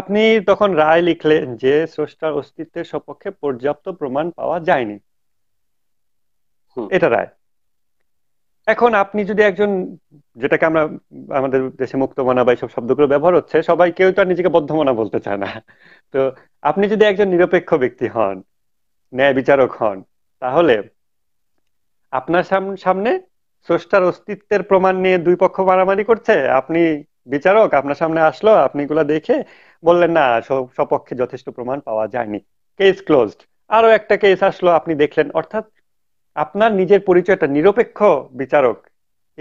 আপনি তখন রায় লিখলেন যে স্রষ্টার অস্তিত্বের সপক্ষে পর্যাপ্ত প্রমাণ পাওয়া যায়নি এটা রায় এখন আপনি যদি একজন যেটাকে আমরা আমাদের দেশে মুক্তমনা বা এইসব শব্দগুলো ব্যবহার হচ্ছে সবাই কেউ তো আর নিজেকে বদ্ধমনা বলতে চায় না তো আপনি যদি একজন নিরপেক্ষ ব্যক্তি হন ন্যায় বিচারক হন তাহলে আপনার সামনে স্রষ্টার অস্তিত্বের প্রমাণ নিয়ে দুই পক্ষ মারামারি করছে আপনি বিচারক আপনার সামনে আসলো আপনি গুলা দেখে বললেন না সপক্ষে যথেষ্ট প্রমাণ পাওয়া যায়নি কেস ক্লোজড আরো একটা কেস আসলো আপনি দেখলেন অর্থাৎ আপনার নিজের পরিচয়টা নিরপেক্ষ বিচারক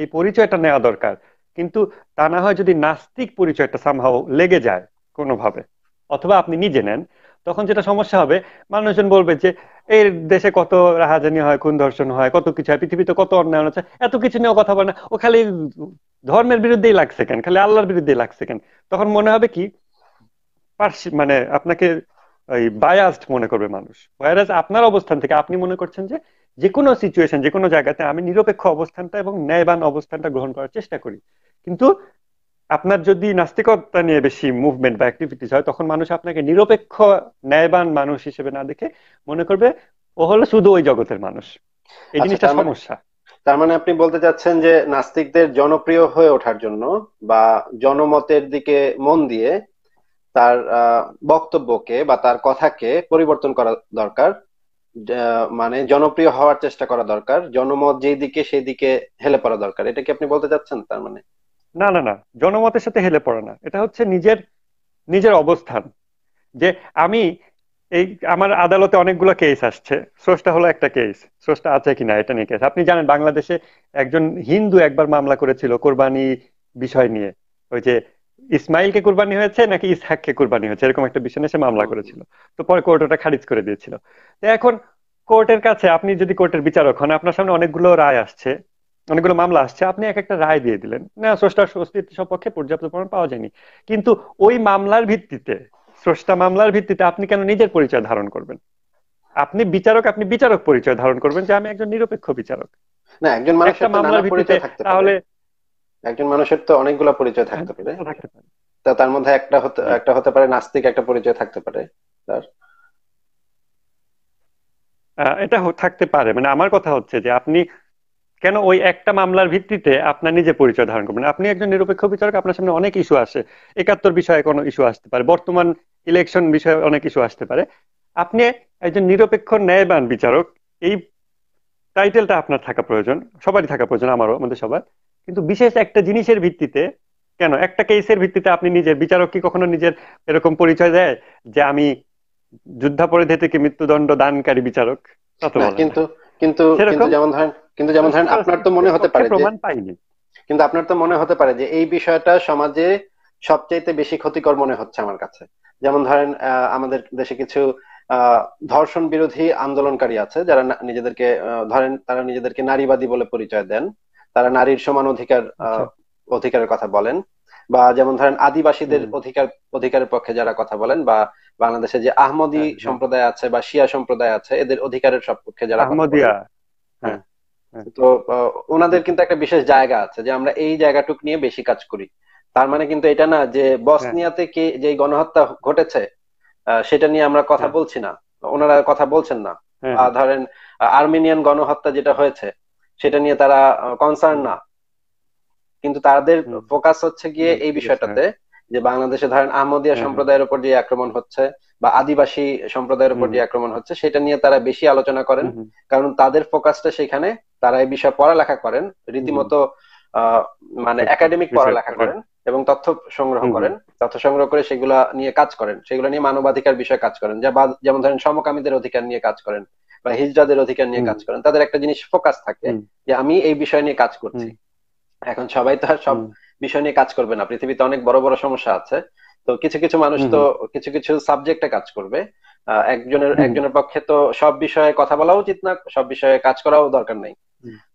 এই পরিচয়টা নেওয়া দরকার কিন্তু তা না হয় যদি নাস্তিক পরিচয়টা সামহাও লেগে যায় কোনোভাবে অথবা আপনি নিজে নেন তখন যেটা সমস্যা হবে মানুষজন বলবে যে এই দেশে কত রাহাজানি হয় খুন ধর্ষণ হয় কত কিছু হয় পৃথিবীতে কত অন্যায়ন আছে এত কিছু নিয়েও কথা বলে না ও খালি ধর্মের বিরুদ্ধেই লাগছে কেন খালি আল্লাহর বিরুদ্ধেই লাগছে কেন তখন মনে হবে কি মানে আপনাকে ওই বায়াস্ট মনে করবে মানুষ বায়াস আপনার অবস্থান থেকে আপনি মনে করছেন যে যে কোনো সিচুয়েশন যে কোনো জায়গাতে আমি নিরপেক্ষ অবস্থানটা এবং ন্যায়বান অবস্থানটা গ্রহণ করার চেষ্টা করি কিন্তু আপনার যদি নাস্তিকতা নিয়ে বেশি মুভমেন্ট বা অ্যাক্টিভিটিস হয় তখন মানুষ আপনাকে নিরপেক্ষ ন্যায়বান মানুষ হিসেবে না দেখে মনে করবে ও হলো শুধু ওই জগতের মানুষ এই আচ্ছা, জিনিসটা মানে সমস্যা তার মানে আপনি বলতে চাচ্ছেন যে নাস্তিকদের জনপ্রিয় হয়ে ওঠার জন্য বা জনমতের দিকে মন দিয়ে তার বক্তব্যকে বা তার কথাকে পরিবর্তন করা দরকার মানে জনপ্রিয় হওয়ার চেষ্টা করা দরকার জনমত যেই দিকে সেই দিকে হেলে পড়া দরকার এটা কি আপনি বলতে চাচ্ছেন তার মানে না না না জনমতের সাথে হেলে পড়া না এটা হচ্ছে নিজের নিজের অবস্থান যে আমি এই আমার আদালতে অনেকগুলো কেস আসছে স্রষ্টা হলো একটা কেস স্রষ্টা আছে কিনা এটা নিয়ে কেস আপনি জানেন বাংলাদেশে একজন হিন্দু একবার মামলা করেছিল কোরবানি বিষয় নিয়ে ওই যে ইসমাইলকে কুরবানি হয়েছে নাকি ইসহাককে কুরবানি হয়েছে এরকম একটা বিষয় সে মামলা করেছিল তো পরে কোর্ট ওটা খারিজ করে দিয়েছিল তো এখন কোর্টের কাছে আপনি যদি কোর্টের বিচারক হন আপনার সামনে অনেকগুলো রায় আসছে অনেকগুলো মামলা আসছে আপনি এক একটা রায় দিয়ে দিলেন না স্রষ্টার অস্তিত্ব সপক্ষে পর্যাপ্ত প্রমাণ পাওয়া যায়নি কিন্তু ওই মামলার ভিত্তিতে স্রষ্টা মামলার ভিত্তিতে আপনি কেন নিজের পরিচয় ধারণ করবেন আপনি বিচারক আপনি বিচারক পরিচয় ধারণ করবেন যে আমি একজন নিরপেক্ষ বিচারক না একজন মানুষের মামলার ভিত্তিতে তাহলে একজন মানুষের তো অনেকগুলো পরিচয় হ্যাঁ, থাকতে পারে তা তার মধ্যে একটা হতে হ্যাঁ। একটা হতে পারে নাস্তিক একটা পরিচয় থাকতে পারে তার এটা থাকতে পারে মানে আমার কথা হচ্ছে যে আপনি কেন ওই একটা মামলার ভিত্তিতে আপনার নিজে পরিচয় ধারণ করবেন আপনি একজন নিরপেক্ষ বিচারক আপনার সামনে অনেক ইস্যু আসে একাত্তর বিষয়ে কোনো ইস্যু আসতে পারে বর্তমান ইলেকশন বিষয়ে অনেক ইস্যু আসতে পারে আপনি একজন নিরপেক্ষ ন্যায়বান বিচারক এই টাইটেলটা আপনার থাকা প্রয়োজন সবারই থাকা প্রয়োজন আমারও আমাদের সবার কিন্তু বিশেষ একটা জিনিসের ভিত্তিতে কেন একটা কেসের ভিত্তিতে আপনি নিজের বিচারক কি কখনো নিজের এরকম পরিচয় দেয় যে আমি যুদ্ধাপরাধী থেকে মৃত্যুদণ্ড দানকারী বিচারক কিন্তু কিন্তু যেমন ধরেন কিন্তু যেমন ধরেন আপনার তো মনে হতে পারে প্রমাণ পাইনি কিন্তু আপনার তো মনে হতে পারে যে এই বিষয়টা সমাজে সবচাইতে বেশি ক্ষতিকর মনে হচ্ছে আমার কাছে যেমন ধরেন আমাদের দেশে কিছু ধর্ষণ বিরোধী আন্দোলনকারী আছে যারা নিজেদেরকে ধরেন তারা নিজেদেরকে নারীবাদী বলে পরিচয় দেন তারা নারীর সমান অধিকার আচ্ছা। অধিকারের কথা বলেন বা যেমন ধরেন আদিবাসীদের অধিকার অধিকারের পক্ষে যারা কথা বলেন বা বাংলাদেশে যে আহমদী হ্যাঁ, হ্যাঁ। সম্প্রদায় আছে বা শিয়া সম্প্রদায় আছে এদের অধিকারের সপক্ষে যারা আহমদিয়া হ্যাঁ, তো ওনাদের কিন্তু একটা বিশেষ জায়গা আছে যে আমরা এই জায়গাটুক নিয়ে বেশি কাজ করি তার মানে কিন্তু এটা না যে বসনিয়াতে কি যে গণহত্যা ঘটেছে সেটা নিয়ে আমরা কথা বলছি না ওনারা কথা বলছেন না ধরেন আর্মেনিয়ান গণহত্যা যেটা হয়েছে সেটা নিয়ে তারা কনসার্ন না কিন্তু তাদের ফোকাস হচ্ছে গিয়ে এই বিষয়টাতে যে বাংলাদেশে ধরেন আহমদিয়া সম্প্রদায়ের উপর যে আক্রমণ হচ্ছে বা আদিবাসী সম্প্রদায়ের উপর যে আক্রমণ হচ্ছে সেটা নিয়ে তারা বেশি আলোচনা করেন কারণ তাদের ফোকাসটা সেখানে তারা এই বিষয়ে পড়ালেখা করেন রীতিমতো মানে একাডেমিক আচ্ছা, পড়ালেখা করেন এবং তথ্য সংগ্রহ করেন তথ্য সংগ্রহ করে সেগুলা নিয়ে কাজ করেন সেগুলো নিয়ে মানবাধিকার বিষয়ে কাজ করেন যা যেমন ধরেন সমকামীদের অধিকার নিয়ে কাজ করেন বা মানে হিজরাদের অধিকার নিয়ে কাজ করেন তাদের একটা জিনিস ফোকাস থাকে যে আমি এই বিষয় নিয়ে কাজ করছি এখন সবাই তো আর সব বিষয় নিয়ে কাজ করবে না পৃথিবীতে অনেক বড় বড় সমস্যা আছে তো কিছু কিছু মানুষ তো কিছু কিছু সাবজেক্টে কাজ করবে একজনের একজনের পক্ষে তো সব বিষয়ে কথা বলা উচিত না সব বিষয়ে কাজ করাও দরকার নাই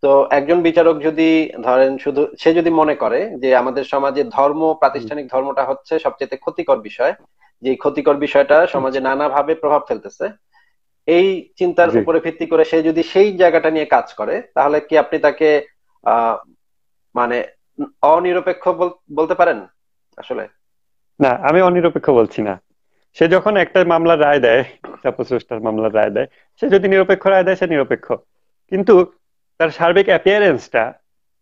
তো একজন বিচারক যদি ধরেন শুধু সে যদি মনে করে যে আমাদের সমাজে ধর্ম প্রাতিষ্ঠানিক ধর্মটা হচ্ছে সবচেয়ে ক্ষতিকর বিষয় যে ক্ষতিকর বিষয়টা সমাজে আচ্ছা। নানাভাবে প্রভাব ফেলতেছে এই চিন্তার উপরে ভিত্তি করে সে যদি সেই জায়গাটা নিয়ে কাজ করে তাহলে কি আপনি তাকে মানে অনিরপেক্ষ বলতে পারেন আসলে না আমি অনিরপেক্ষ বলছি না সে যখন একটা মামলার রায় দেয় সাপোজ মামলার রায় দেয় সে যদি নিরপেক্ষ রায় দেয় সে নিরপেক্ষ কিন্তু তার সার্বিক অ্যাপিয়ারেন্সটা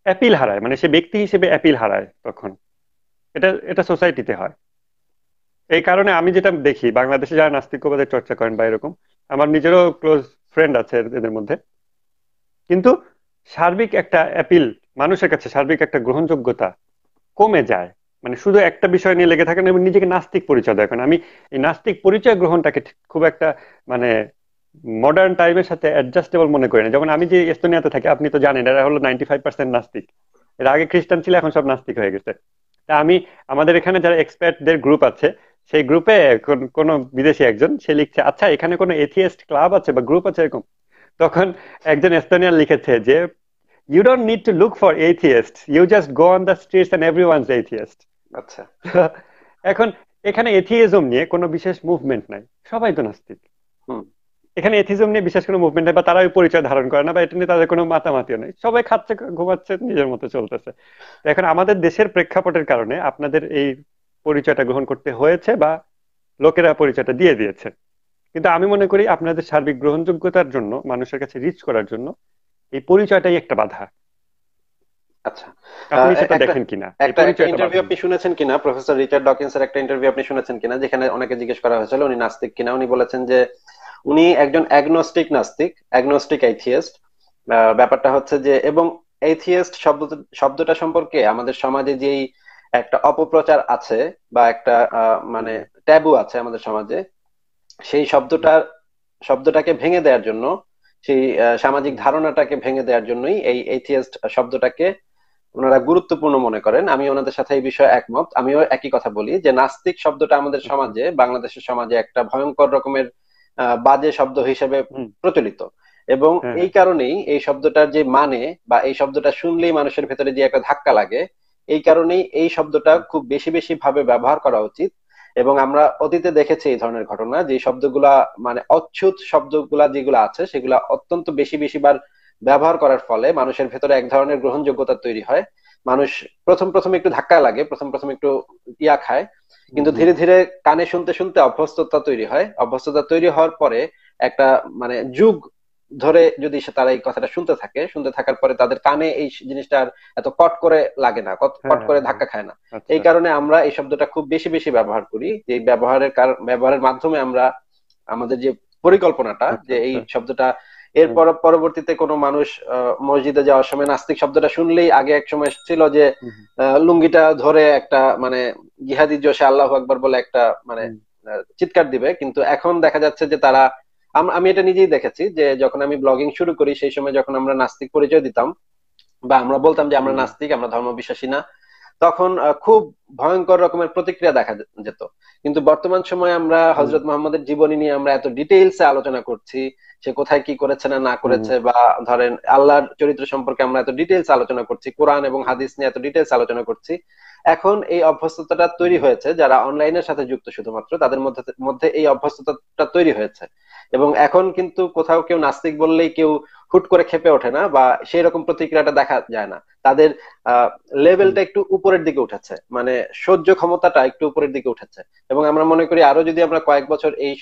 অ্যাপিল হারায় মানে সে ব্যক্তি হিসেবে অ্যাপিল হারায় তখন এটা এটা সোসাইটিতে হয় এই কারণে আমি যেটা দেখি বাংলাদেশে যারা নাস্তিকবাদের চর্চা করেন বা এরকম আমার নিজেরও ক্লোজ ফ্রেন্ড আছে এদের মধ্যে কিন্তু সার্বিক একটা অ্যাপিল মানুষের কাছে সার্বিক একটা গ্রহণযোগ্যতা কমে যায় মানে শুধু একটা বিষয় নিয়ে লেগে থাকেন এবং নিজেকে নাস্তিক পরিচয় দেখেন আমি এই নাস্তিক পরিচয় গ্রহণটাকে খুব একটা মানে মডার্ন টাইমের সাথে অ্যাডজাস্টেবল মনে করি না যেমন আমি যে এস্তোনিয়াতে থাকি আপনি তো জানেন এরা হলো নাইনটি ফাইভ পার্সেন্ট নাস্তিক এর আগে খ্রিস্টান ছিল এখন সব নাস্তিক হয়ে গেছে তা আমি আমাদের এখানে যারা এক্সপার্টদের গ্রুপ আছে সেই গ্রুপে কোন বিদেশি একজন সে লিখছে আচ্ছা এখানে কোনো এথিয়েস্ট ক্লাব আছে বা গ্রুপ আছে এরকম তখন একজন এস্তোনিয়ান লিখেছে যে you don't need to look for atheist you just go on the streets and every one atheist আচ্ছা এখন এখানে এথিয়েজম নিয়ে কোনো বিশেষ মুভমেন্ট নাই সবাই তো নাস্তিক এখানে এথিজম নিয়ে বিশেষ কোনো মুভমেন্ট নাই বা তারা ওই পরিচয় ধারণ করে না বা এটা নিয়ে তাদের কোনো মাতামাতিও নেই সবাই খাচ্ছে ঘুমাচ্ছে নিজের মতো চলতেছে এখন আমাদের দেশের প্রেক্ষাপটের কারণে আপনাদের এই পরিচয়টা গ্রহণ করতে হয়েছে বা লোকেরা পরিচয়টা দিয়ে দিয়েছে কিন্তু আমি মনে করি আপনাদের সার্বিক গ্রহণযোগ্যতার জন্য মানুষের কাছে রিচ করার জন্য এই পরিচয়টাই একটা বাধা আচ্ছা আপনি সেটা দেখেন কিনা একটা ইন্টারভিউ আপনি শুনেছেন কিনা প্রফেসর রিচার্ড ডকিন্সের একটা ইন্টারভিউ আপনি শুনেছেন কিনা যেখানে অনেকে জিজ্ঞেস করা হয়েছিল উনি নাস্তিক কিনা উনি বলেছেন যে উনি একজন অ্যাগনস্টিক নাস্তিক অ্যাগনস্টিক এইথিয়েস্ট ব্যাপারটা হচ্ছে যে এবং এইথিয়েস্ট শব্দ শব্দটা সম্পর্কে আমাদের সমাজে যেই আহ একটা অপপ্রচার আছে বা একটা মানে ট্যাবু আছে আমাদের সমাজে সেই শব্দটার শব্দটাকে ভেঙে দেওয়ার জন্য সেই সামাজিক ধারণাটাকে ভেঙে দেওয়ার জন্যই এই এথিয়েস্ট শব্দটাকে ওনারা গুরুত্বপূর্ণ মনে করেন আমি ওনাদের সাথে এই বিষয়ে একমত আমিও একই কথা বলি যে নাস্তিক শব্দটা আমাদের সমাজে বাংলাদেশের সমাজে একটা ভয়ঙ্কর রকমের বাজে শব্দ হিসেবে প্রচলিত এবং হ্যাঁ। এই কারণেই এই শব্দটার যে মানে বা এই শব্দটা শুনলেই মানুষের ভেতরে যে একটা ধাক্কা লাগে এই কারণেই এই শব্দটা খুব বেশি বেশি ভাবে ব্যবহার করা উচিত এবং আমরা অতীতে দেখেছি এই ধরনের ঘটনা যে শব্দগুলা মানে অচ্ছুত শব্দগুলা যেগুলো আছে সেগুলা অত্যন্ত বেশি বেশি বার ব্যবহার করার ফলে মানুষের ভেতরে এক ধরনের গ্রহণযোগ্যতা তৈরি হয় মানুষ প্রথম প্রথম একটু ধাক্কা লাগে প্রথম প্রথম একটু ইয়া খায় কিন্তু ধীরে ধীরে কানে শুনতে শুনতে অভ্যস্ততা তৈরি হয় অভ্যস্ততা তৈরি হওয়ার পরে একটা মানে যুগ ধরে যদি তারা এই কথাটা শুনতে থাকে শুনতে থাকার পরে তাদের কানে এই জিনিসটা এত কট করে লাগে না হ্যাঁ, কট করে হ্যাঁ, ধাক্কা খায় না হ্যাঁ। আচ্ছা। এই কারণে আমরা এই শব্দটা খুব বেশি বেশি ব্যবহার করি যে ব্যবহারের কারণ ব্যবহারের মাধ্যমে আমরা আমাদের যে পরিকল্পনাটা আচ্ছা, যে এই আচ্ছা। শব্দটা এরপর পরবর্তীতে কোনো মানুষ মসজিদে যাওয়ার সময় নাস্তিক শব্দটা শুনলেই আগে এক সময় ছিল যে লুঙ্গিটা ধরে একটা মানে জিহাদি জোশে আল্লাহ আকবর বলে একটা মানে চিৎকার দিবে কিন্তু এখন দেখা যাচ্ছে যে তারা আমি এটা নিজেই দেখেছি যে যখন আমি ব্লগিং শুরু করি সেই সময় যখন আমরা নাস্তিক পরিচয় দিতাম বা আমরা বলতাম যে আমরা নাস্তিক আমরা ধর্ম বিশ্বাসী না তখন খুব ভয়ঙ্কর রকমের প্রতিক্রিয়া দেখা যেত কিন্তু বর্তমান সময়ে আমরা হজরত মোহাম্মদের জীবনী নিয়ে আমরা এত ডিটেইলসে আলোচনা করছি সে কোথায় কি করেছে না না করেছে বা ধরেন আল্লাহর চরিত্র সম্পর্কে আমরা এত ডিটেলস আলোচনা করছি কোরআন এবং হাদিস নিয়ে এত ডিটেলস আলোচনা করছি এখন এই অভ্যস্ততাটা তৈরি হয়েছে যারা অনলাইনের সাথে যুক্ত শুধুমাত্র তাদের মধ্যে মধ্যে এই অভ্যস্ততাটা তৈরি হয়েছে এবং এখন কিন্তু কোথাও কেউ নাস্তিক বললেই কেউ হুট করে খেপে ওঠে না বা সেই রকম প্রতিক্রিয়াটা দেখা যায় না তাদের লেভেলটা একটু উপরের দিকে উঠেছে মানে সহ্য ক্ষমতাটা একটু উপরের দিকে উঠেছে এবং আমরা মনে করি আরো যদি আমরা কয়েক বছর এই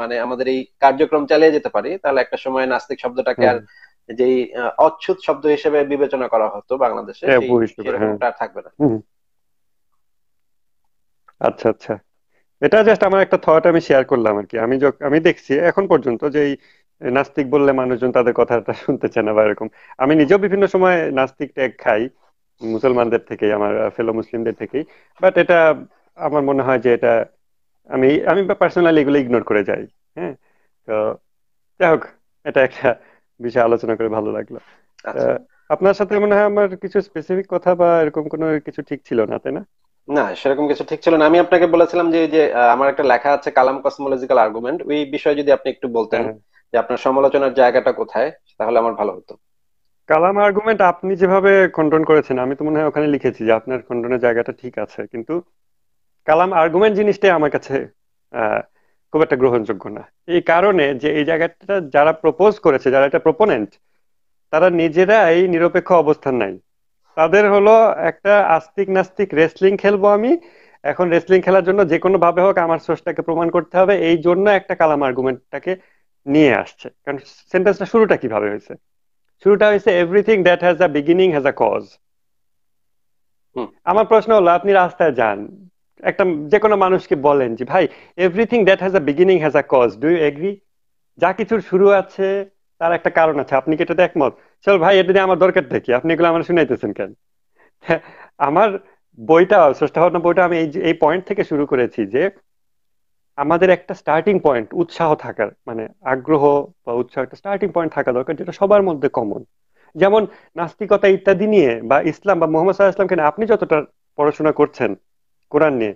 মানে আমাদের এই কার্যক্রম চালিয়ে যেতে পারি তাহলে একটা সময় নাস্তিক শব্দটাকে আর যেই অচ্ছুত শব্দ হিসেবে বিবেচনা করা হতো বাংলাদেশে হ্যাঁ, হ্যাঁ। আর থাকবে না আচ্ছা আচ্ছা এটা জাস্ট আমার একটা থট আমি শেয়ার করলাম আর কি আমি আমি দেখছি এখন পর্যন্ত যে নাস্তিক বললে মানুষজন তাদের কথাটা শুনতে চায় না বা এরকম আমি নিজেও বিভিন্ন সময় নাস্তিক ট্যাগ খাই মুসলমানদের থেকে আমার ফেলো মুসলিমদের থেকেই বাট এটা আমার মনে হয় যে এটা আমি আমি পার্সোনালি এগুলো ইগনোর করে যাই হ্যাঁ তো যাই হোক এটা একটা বিষয় আলোচনা করে ভালো লাগলো আচ্ছা। আপনার সাথে মনে হয় আমার কিছু স্পেসিফিক কথা বা এরকম কোনো কিছু ঠিক ছিল না তাই না না সেরকম কিছু ঠিক ছিল না আমি আপনাকে বলেছিলাম যে যে আমার একটা লেখা আছে কালাম কসমোলজিক্যাল আর্গুমেন্ট ওই বিষয়ে যদি আপনি একটু বলতেন হ্যাঁ। যে আপনার সমালোচনার জায়গাটা কোথায় তাহলে আমার ভালো হতো কালাম আর্গুমেন্ট আপনি যেভাবে খণ্ডন করেছেন আমি তো মনে হয় ওখানে লিখেছি যে আপনার খণ্ডনের জায়গাটা ঠিক আছে কিন্তু কালাম আর্গুমেন্ট জিনিসটাই আমার কাছে খুব একটা গ্রহণযোগ্য না এই কারণে যে এই জায়গাটা যারা প্রপোজ করেছে যারা এটা প্রপোনেন্ট তারা নিজেরাই নিরপেক্ষ অবস্থান নাই তাদের হলো একটা আস্তিক নাস্তিক রেসলিং খেলবো আমি এখন রেসলিং খেলার জন্য যে কোনো ভাবে হোক আমার সোর্সটাকে প্রমাণ করতে হবে এই জন্য একটা কালাম আর্গুমেন্টটাকে নিয়ে আসছে কারণ সেন্টেন্সটা শুরুটা কিভাবে হয়েছে শুরুটা হয়েছে everything that has a beginning has a cause আমার প্রশ্ন হলো আপনি রাস্তায় যান একটা যে কোনো মানুষকে বলেন যে ভাই everything that has a beginning has a cause do you agree যা কিছুর শুরু আছে তার একটা কারণ আছে আপনি কি এটাতে একমত চল ভাই এটা নিয়ে আমার দরকার দেখি আপনি এগুলো আমার শুনাইতেছেন কেন হ্যাঁ, আমার বইটা স্রষ্টা ভাবনা বইটা আমি এই পয়েন্ট থেকে শুরু করেছি যে আমাদের একটা স্টার্টিং পয়েন্ট উৎসাহ থাকার মানে আগ্রহ বা উৎসাহ একটা স্টার্টিং পয়েন্ট থাকা দরকার যেটা সবার মধ্যে কমন যেমন নাস্তিকতা ইত্যাদি নিয়ে বা ইসলাম বা মোহাম্মদ সাল্লাহ ইসলামকে আপনি যতটা পড়াশোনা করছেন কোরআন নিয়ে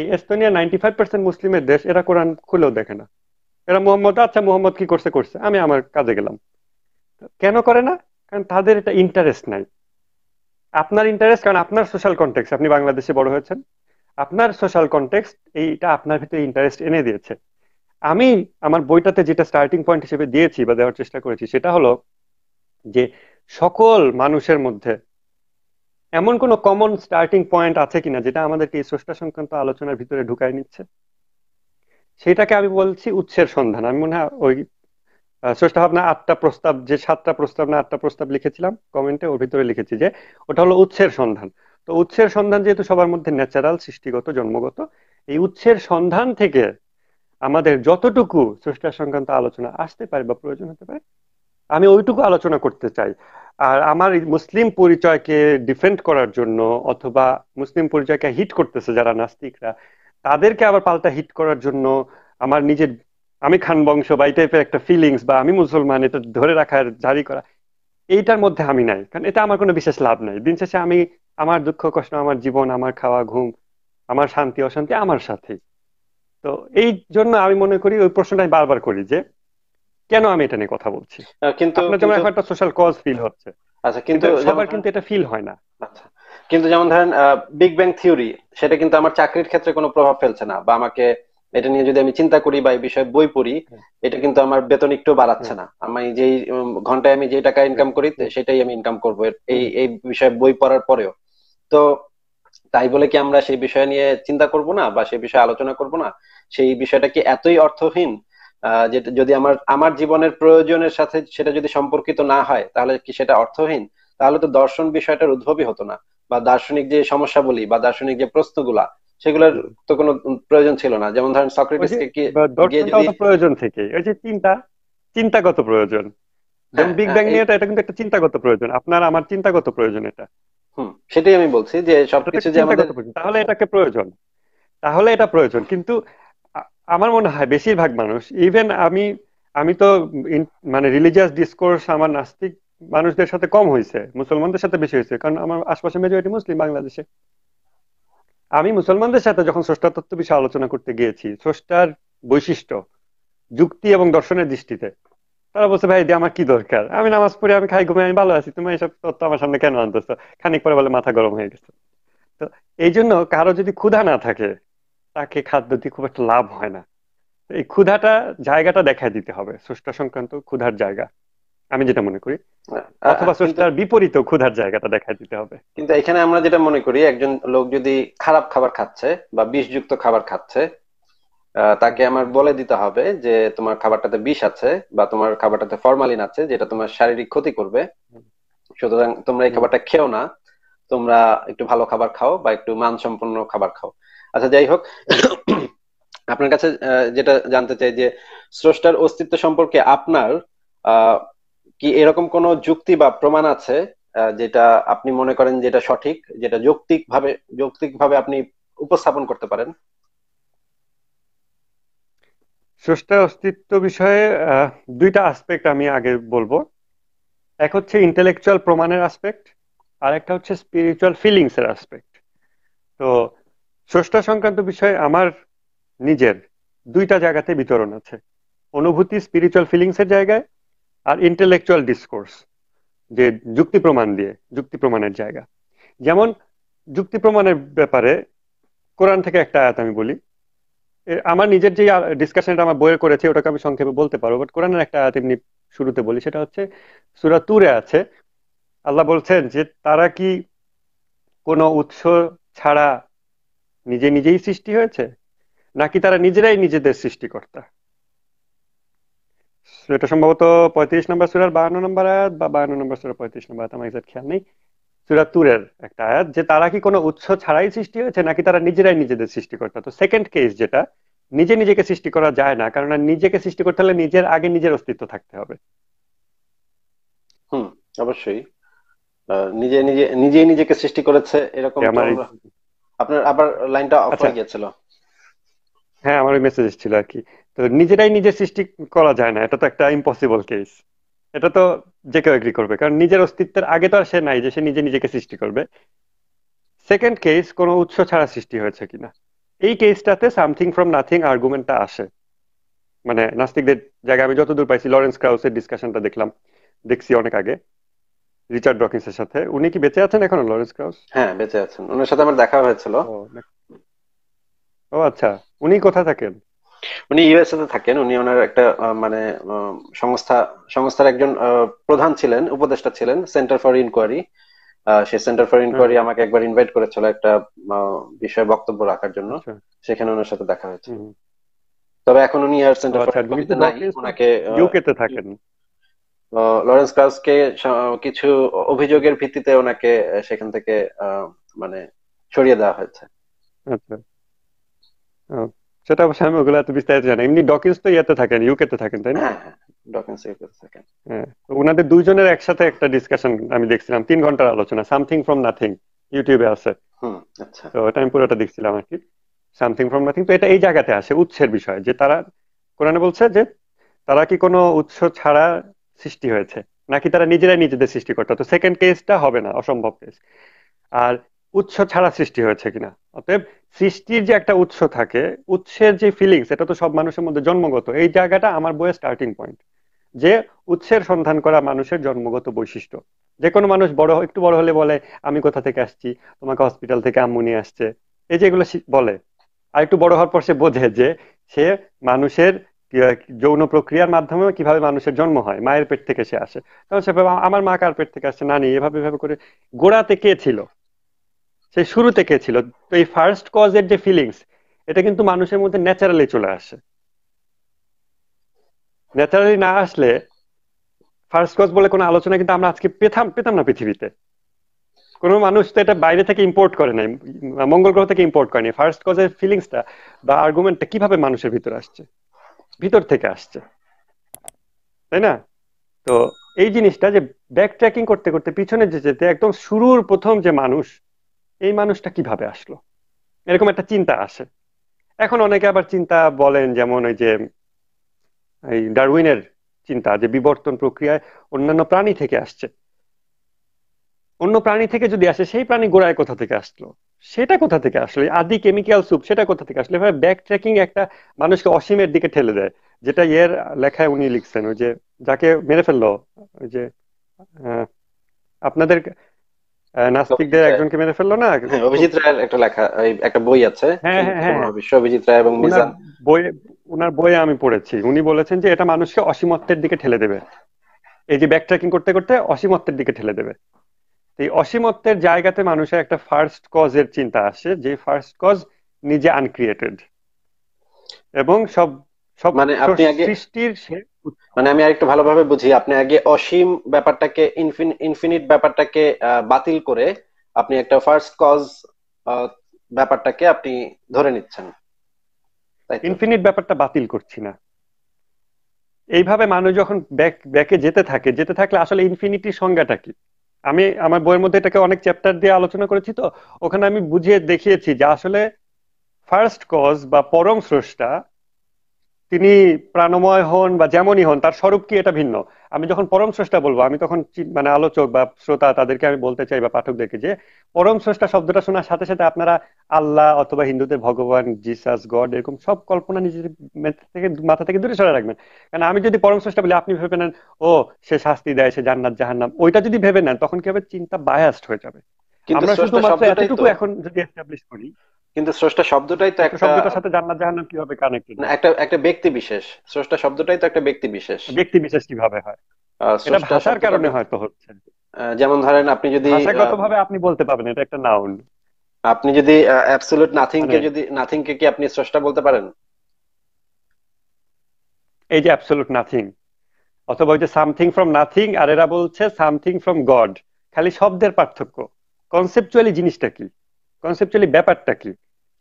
এই এস্তোনিয়া নাইনটি ফাইভ পার্সেন্ট মুসলিমের দেশ এরা কোরআন খুলেও দেখে না এরা মোহাম্মদ আচ্ছা মোহাম্মদ কি করছে করছে আমি আমার কাজে গেলাম কেন করে না কারণ তাদের এটা ইন্টারেস্ট নাই আপনার ইন্টারেস্ট কারণ আপনার সোশ্যাল কন্টেক্স আপনি বাংলাদেশে বড় হয়েছেন আপনার সোশ্যাল কন্টেক্সট এইটা আপনার ভিতরে ইন্টারেস্ট এনে দিয়েছে আমি আমার বইটাতে যেটা স্টার্টিং পয়েন্ট হিসেবে দিয়েছি বা দেওয়ার চেষ্টা করেছি সেটা হলো যে সকল মানুষের মধ্যে এমন কোনো কমন স্টার্টিং পয়েন্ট আছে কিনা যেটা আমাদেরকে এই স্রষ্টা সংক্রান্ত আলোচনার ভিতরে ঢুকায় নিচ্ছে সেটাকে আমি বলছি উৎসের সন্ধান আমি মনে হয় ওই স্রষ্টা ভাবনা আটটা প্রস্তাব যে সাতটা প্রস্তাব না আটটা প্রস্তাব লিখেছিলাম কমেন্টে ওর ভিতরে লিখেছি যে ওটা হলো উৎসের সন্ধান তো উৎসের সন্ধান যেহেতু সবার মধ্যে ন্যাচারাল সৃষ্টিগত জন্মগত এই উৎসের সন্ধান থেকে আমাদের যতটুকু স্রষ্টা সংক্রান্ত আলোচনা আসতে পারে বা প্রয়োজন হতে পারে আমি ওইটুকু আলোচনা করতে চাই আর আমার মুসলিম পরিচয়কে ডিফেন্ড করার জন্য অথবা মুসলিম পরিচয়কে হিট করতেছে যারা নাস্তিকরা তাদেরকে আবার পাল্টা হিট করার জন্য আমার নিজের আমি খান বংশ বা এই টাইপের একটা ফিলিংস বা আমি মুসলমান এটা ধরে রাখার জারি করা এইটার মধ্যে আমি নাই কারণ এটা আমার কোনো বিশেষ লাভ নাই দিন শেষে আমি আমার দুঃখ কষ্ট আমার জীবন আমার খাওয়া ঘুম আমার শান্তি অশান্তি আমার সাথে তো এই জন্য আমি মনে করি ওই প্রশ্নটা আমি বারবার করি যে কেন আমি এটা নিয়ে কথা বলছি কিন্তু যেমন এখন একটা সোশ্যাল কজ ফিল হচ্ছে আচ্ছা কিন্তু সবার কিন্তু এটা ফিল হয় না আচ্ছা কিন্তু যেমন ধরেন বিগ ব্যাং থিওরি সেটা কিন্তু আমার চাকরির ক্ষেত্রে কোনো প্রভাব ফেলছে না বা আমাকে এটা নিয়ে যদি আমি চিন্তা করি বা এই বিষয়ে বই পড়ি হ্যাঁ। এটা কিন্তু আমার বেতন একটু বাড়াচ্ছে না হ্যাঁ। আমি যেই ঘন্টায় আমি যে টাকা ইনকাম করি হ্যাঁ। সেটাই আমি ইনকাম করবো এই এই বিষয়ে বই পড়ার পরেও তো তাই বলে কি আমরা সেই বিষয় নিয়ে চিন্তা করব না বা সেই বিষয়ে আলোচনা করব না সেই বিষয়টা কি এতই অর্থহীন যেটা যদি আমার আমার জীবনের প্রয়োজনের সাথে সেটা যদি সম্পর্কিত না হয় তাহলে কি সেটা অর্থহীন তাহলে তো দর্শন বিষয়টার উদ্ভবই হতো না বা দার্শনিক যে সমস্যা বলি বা দার্শনিক যে প্রশ্নগুলা সেগুলোর তো কোনো প্রয়োজন ছিল না যেমন ধরেন কে কি প্রয়োজন থেকে ওই যে চিন্তা চিন্তাগত প্রয়োজন হ্যাঁ, যেমন বিগ ব্যাং নিয়ে এটা কিন্তু একটা চিন্তাগত প্রয়োজন আপনার আমার চিন্তাগত প্রয়োজন এটা হুম সেটাই আমি বলছি যে সবকিছু যে আমাদের তাহলে এটাকে প্রয়োজন তাহলে এটা প্রয়োজন কিন্তু আমার মনে হয় বেশিরভাগ মানুষ ইভেন আমি আমি তো মানে রিলিজিয়াস ডিসকোর্স আমার নাস্তিক মানুষদের সাথে কম হয়েছে মুসলমানদের সাথে বেশি হয়েছে কারণ আমার আশপাশে মেজরিটি মুসলিম বাংলাদেশে আমি মুসলমানদের সাথে যখন স্রষ্টা তত্ত্ব বিষয়ে আলোচনা করতে গিয়েছি স্রষ্টার বৈশিষ্ট্য যুক্তি এবং দর্শনের দৃষ্টিতে তারা বলছে ভাই আমার কি দরকার আমি নামাজ পড়ে আমি খাই ঘুমাই আমি ভালো আছি তুমি এইসব তত্ত্ব আমার সামনে কেন আনতেছো খানিক পরে বলে মাথা গরম হয়ে গেছে তো এই জন্য কারো যদি ক্ষুধা না থাকে তাকে খাদ্য দিয়ে খুব একটা লাভ হয় না এই ক্ষুধাটা জায়গাটা দেখা দিতে হবে স্রষ্টা সংক্রান্ত ক্ষুধার জায়গা আমি যেটা মনে করি অথবা স্রষ্টার বিপরীত ক্ষুধার জায়গাটা দেখা দিতে হবে কিন্তু এখানে আমরা যেটা মনে করি একজন লোক যদি খারাপ খাবার খাচ্ছে বা বিষযুক্ত খাবার খাচ্ছে তাকে আমার বলে দিতে হবে যে তোমার খাবারটাতে বিষ আছে বা তোমার খাবারটাতে ফরমালিন আছে যেটা তোমার শারীরিক ক্ষতি করবে সুতরাং তোমরা এই খাবারটা খেও না তোমরা একটু ভালো খাবার খাও বা একটু মানসম্পন্ন খাবার খাও আচ্ছা যাই হোক আপনার কাছে যেটা জানতে চাই যে স্রষ্টার অস্তিত্ব সম্পর্কে আপনার আহ কি এরকম কোন যুক্তি বা প্রমাণ আছে যেটা আপনি মনে করেন যেটা সঠিক যেটা যৌক্তিক ভাবে যৌক্তিক ভাবে আপনি উপস্থাপন করতে পারেন স্রষ্টার অস্তিত্ব বিষয়ে দুইটা আসপেক্ট আমি আগে বলবো এক হচ্ছে ইন্টেলেকচুয়াল প্রমাণের আসপেক্ট আর একটা হচ্ছে স্পিরিচুয়াল ফিলিংস এর আসপেক্ট তো স্রষ্টা সংক্রান্ত বিষয়ে আমার নিজের দুইটা জায়গাতে বিতরণ আছে অনুভূতি স্পিরিচুয়াল ফিলিংস এর জায়গায় আর ইন্টেলেকচুয়াল ডিসকোর্স যে যুক্তি প্রমাণ দিয়ে যুক্তি প্রমাণের জায়গা যেমন যুক্তি প্রমাণের ব্যাপারে কোরআন থেকে একটা আয়াত আমি বলি আমার নিজের যে ডিসকাশনটা আমার বইয়ে করেছে ওটাকে আমি সংক্ষেপে বলতে পারবো বাট কোরআনের একটা আয়াত এমনি শুরুতে বলি সেটা হচ্ছে সুরা তুরে আছে আল্লাহ বলছেন যে তারা কি কোনো উৎস ছাড়া নিজে নিজেই সৃষ্টি হয়েছে নাকি তারা নিজেরাই নিজেদের সৃষ্টিকর্তা এটা সম্ভবত পঁয়ত্রিশ নম্বর সুরার বাহান্ন নম্বর আয়াত বা বাহান্ন নম্বর সুরার পঁয়ত্রিশ নম্বর আয়াত আমার খেয়াল নেই সুরা তুরের একটা আয়াত যে তারা কি কোনো উৎস ছাড়াই সৃষ্টি হয়েছে নাকি তারা নিজেরাই নিজেদের সৃষ্টি করতে তো সেকেন্ড কেস যেটা নিজে নিজেকে সৃষ্টি করা যায় না কারণ নিজেকে সৃষ্টি করতে হলে নিজের আগে নিজের অস্তিত্ব থাকতে হবে হুম অবশ্যই নিজে নিজে নিজেই নিজেকে সৃষ্টি করেছে এরকম আপনার আবার লাইনটা অফ আচ্ছা। হয়ে গিয়েছিল হ্যাঁ আমার ওই মেসেজ ছিল আর কি তো নিজেরাই নিজের সৃষ্টি করা যায় না এটা তো একটা ইম্পসিবল কেস এটা তো যে কেউ এগ্রি করবে কারণ নিজের অস্তিত্বের আগে তো আর সে নাই যে সে নিজে নিজেকে সৃষ্টি করবে সেকেন্ড কেস কোন উৎস ছাড়া সৃষ্টি হয়েছে কিনা এই কেসটাতে সামথিং ফ্রম নাথিং আর্গুমেন্টটা আসে মানে নাস্তিকদের জায়গায় আমি যতদূর পাইছি লরেন্স ক্রাউসের ডিসকাশনটা দেখলাম দেখছি অনেক আগে রিচার্ড এর সাথে উনি কি বেঁচে আছেন এখনো লরেন্স ক্রাউস হ্যাঁ বেঁচে আছেন ওনার সাথে আমার দেখা হয়েছিল ও আচ্ছা উনি কোথায় থাকেন উনি ইউএসএ তে থাকেন উনি ওনার একটা মানে সংস্থা সংস্থার একজন প্রধান ছিলেন উপদেষ্টা ছিলেন সেন্টার ফর ইনকোয়ারি সে সেন্টার ফর ইনকোয়ারি হ্যাঁ। আমাকে একবার ইনভাইট করেছিল একটা বিষয় বক্তব্য রাখার জন্য আচ্ছা। সেখানে ওনার সাথে দেখা হয়েছে তবে এখন উনি আর সেন্টার ফর আচ্ছা, ইনকোয়ারিতে নাই ওনাকে ইউকে তে থাকেন লরেন্স ক্রাউসকে কিছু অভিযোগের ভিত্তিতে ওনাকে সেখান থেকে মানে সরিয়ে দেওয়া হয়েছে আচ্ছা সেটা অবশ্য আমি ওগুলো এত বিস্তারিত জানি এমনি ডকিন্স তো ইয়েতে থাকেন ইউকে তে থাকেন তাই না ডকিন্স হ্যাঁ, ইউকেতে হ্যাঁ, থাকেন হ্যাঁ ওনাদের দুইজনের একসাথে একটা ডিসকাশন আমি দেখছিলাম তিন ঘন্টার আলোচনা সামথিং ফ্রম নাথিং ইউটিউবে আছে আচ্ছা তো এটা আমি পুরোটা দেখছিলাম আর কি সামথিং ফ্রম নাথিং তো এটা এই জায়গাতে আসে উৎসের বিষয় যে তারা কোরআনে বলছে যে তারা কি কোনো উৎস ছাড়া সৃষ্টি হয়েছে নাকি তারা নিজেরাই নিজেদের সৃষ্টি করতো তো সেকেন্ড কেসটা হবে না অসম্ভব কেস আর উৎস ছাড়া সৃষ্টি হয়েছে কিনা অতএব সৃষ্টির যে একটা উৎস থাকে উৎসের যে ফিলিংস এটা তো সব মানুষের মধ্যে জন্মগত এই জায়গাটা আমার বইয়ের স্টার্টিং পয়েন্ট যে উৎসের সন্ধান করা মানুষের জন্মগত বৈশিষ্ট্য যে কোনো মানুষ বড় একটু বড় হলে বলে আমি কোথা থেকে আসছি তোমাকে হসপিটাল থেকে আম্মু নিয়ে আসছে এই যে এগুলো বলে আর একটু বড় হওয়ার পর সে বোঝে যে সে মানুষের যৌন প্রক্রিয়ার মাধ্যমে কিভাবে মানুষের জন্ম হয় মায়ের পেট থেকে সে আসে তখন সে আমার মা কার পেট থেকে আসছে নানি এভাবে এভাবে করে গোড়াতে কে ছিল সেই শুরু থেকে ছিল তো এই ফার্স্ট কজের যে ফিলিংস এটা কিন্তু মানুষের মধ্যে ন্যাচারালি চলে আসে ন্যাচারালি না আসলে ফার্স্ট কজ বলে কোনো আলোচনা কিন্তু আমরা আজকে পেতাম পেতাম না পৃথিবীতে কোনো মানুষ তো এটা বাইরে থেকে ইম্পোর্ট করে নাই মঙ্গল গ্রহ থেকে ইম্পোর্ট করেনি ফার্স্ট কজের ফিলিংসটা বা আর্গুমেন্টটা কিভাবে মানুষের ভিতরে আসছে ভিতর থেকে আসছে তাই না তো এই জিনিসটা যে ব্যাক ট্র্যাকিং করতে করতে পিছনে যেতে একদম শুরুর প্রথম যে মানুষ এই মানুষটা কিভাবে আসলো এরকম একটা চিন্তা আসে এখন অনেকে আবার চিন্তা বলেন যেমন ওই যে এই ডারউইনের চিন্তা যে বিবর্তন প্রক্রিয়ায় অন্যান্য প্রাণী থেকে আসছে অন্য প্রাণী থেকে যদি আসে সেই প্রাণী গোড়ায় কোথা থেকে আসলো সেটা কোথা থেকে আসলো আদি কেমিক্যাল স্যুপ সেটা কোথা থেকে আসলো এভাবে ব্যাক ট্রেকিং একটা মানুষকে অসীমের দিকে ঠেলে দেয় যেটা এর লেখায় উনি লিখছেন ওই যে যাকে মেরে ফেললো ওই যে আপনাদের নাস্তিকদের একজনকে মেরে ফেললো না হ্যাঁ, অভিজিৎ রায়ের একটা লেখা একটা বই আছে হ্যাঁ, হ্যাঁ, অভিজিৎ রায় এবং বই ওনার বই আমি পড়েছি উনি বলেছেন যে এটা মানুষকে অসীমত্বের দিকে ঠেলে দেবে এই যে ব্যাক ট্র্যাকিং করতে করতে অসীমত্বের দিকে ঠেলে দেবে এই অসীমত্বের জায়গাতে মানুষের একটা ফার্স্ট কজ এর চিন্তা আসে যে ফার্স্ট কজ নিজে আনক্রিয়েটেড এবং সব সব মানে সৃষ্টির মানে আমি আরেকটু ভালোভাবে বুঝি আপনি আগে অসীম ব্যাপারটাকে ইনফিনিট ব্যাপারটাকে বাতিল করে আপনি একটা ফার্স্ট কজ ব্যাপারটাকে আপনি ধরে নিচ্ছেন ইনফিনিট ব্যাপারটা বাতিল করছি না এইভাবে মানুষ যখন ব্যাক ব্যাকে যেতে থাকে যেতে থাকলে আসলে ইনফিনিটির সংজ্ঞাটা কি আমি আমার বইয়ের মধ্যে এটাকে অনেক চ্যাপ্টার দিয়ে আলোচনা করেছি তো ওখানে আমি বুঝিয়ে দেখিয়েছি যে আসলে ফার্স্ট কজ বা পরম স্রষ্টা তিনি প্রাণময় হন বা যেমনই হন তার স্বরূপ কি এটা ভিন্ন আমি যখন পরম স্রষ্টা বলবো আমি তখন মানে আলোচক বা শ্রোতা তাদেরকে আমি বলতে চাই বা পাঠকদেরকে যে পরম স্রষ্টা শব্দটা শোনার সাথে সাথে আপনারা আল্লাহ অথবা হিন্দুদের ভগবান জিসাস গড এরকম সব কল্পনা নিজের থেকে মাথা থেকে দূরে সরে রাখবেন কারণ আমি যদি পরম স্রষ্টা বলি আপনি ভেবে নেন ও সে শাস্তি দেয় সে জান্নাত জাহান্নাম ওইটা যদি ভেবে নেন তখন কি হবে চিন্তা বায়াস্ট হয়ে যাবে আমরা শুধুমাত্র কিন্তু স্রষ্টা শব্দটাই তো একটা শব্দটার সাথে জান্নাত জাহান্নাম কিভাবে কানেক্টেড একটা একটা ব্যক্তি বিশেষ স্রষ্টা শব্দটাই তো একটা ব্যক্তি বিশেষ ব্যক্তি বিশেষ কিভাবে হয় এটা ভাষার কারণে হয়তো হচ্ছে যেমন ধরেন আপনি যদি ভাষাগতভাবে আপনি বলতে পারবেন এটা একটা নাউন আপনি যদি অ্যাবসলিউট নাথিং কে যদি নাথিং কে কি আপনি স্রষ্টা বলতে পারেন এই যে অ্যাবসলিউট নাথিং অথবা ওই যে সামথিং ফ্রম নাথিং আর এরা বলছে সামথিং ফ্রম গড খালি শব্দের পার্থক্য কনসেপচুয়ালি জিনিসটা কি কনসেপচুয়ালি ব্যাপারটা কি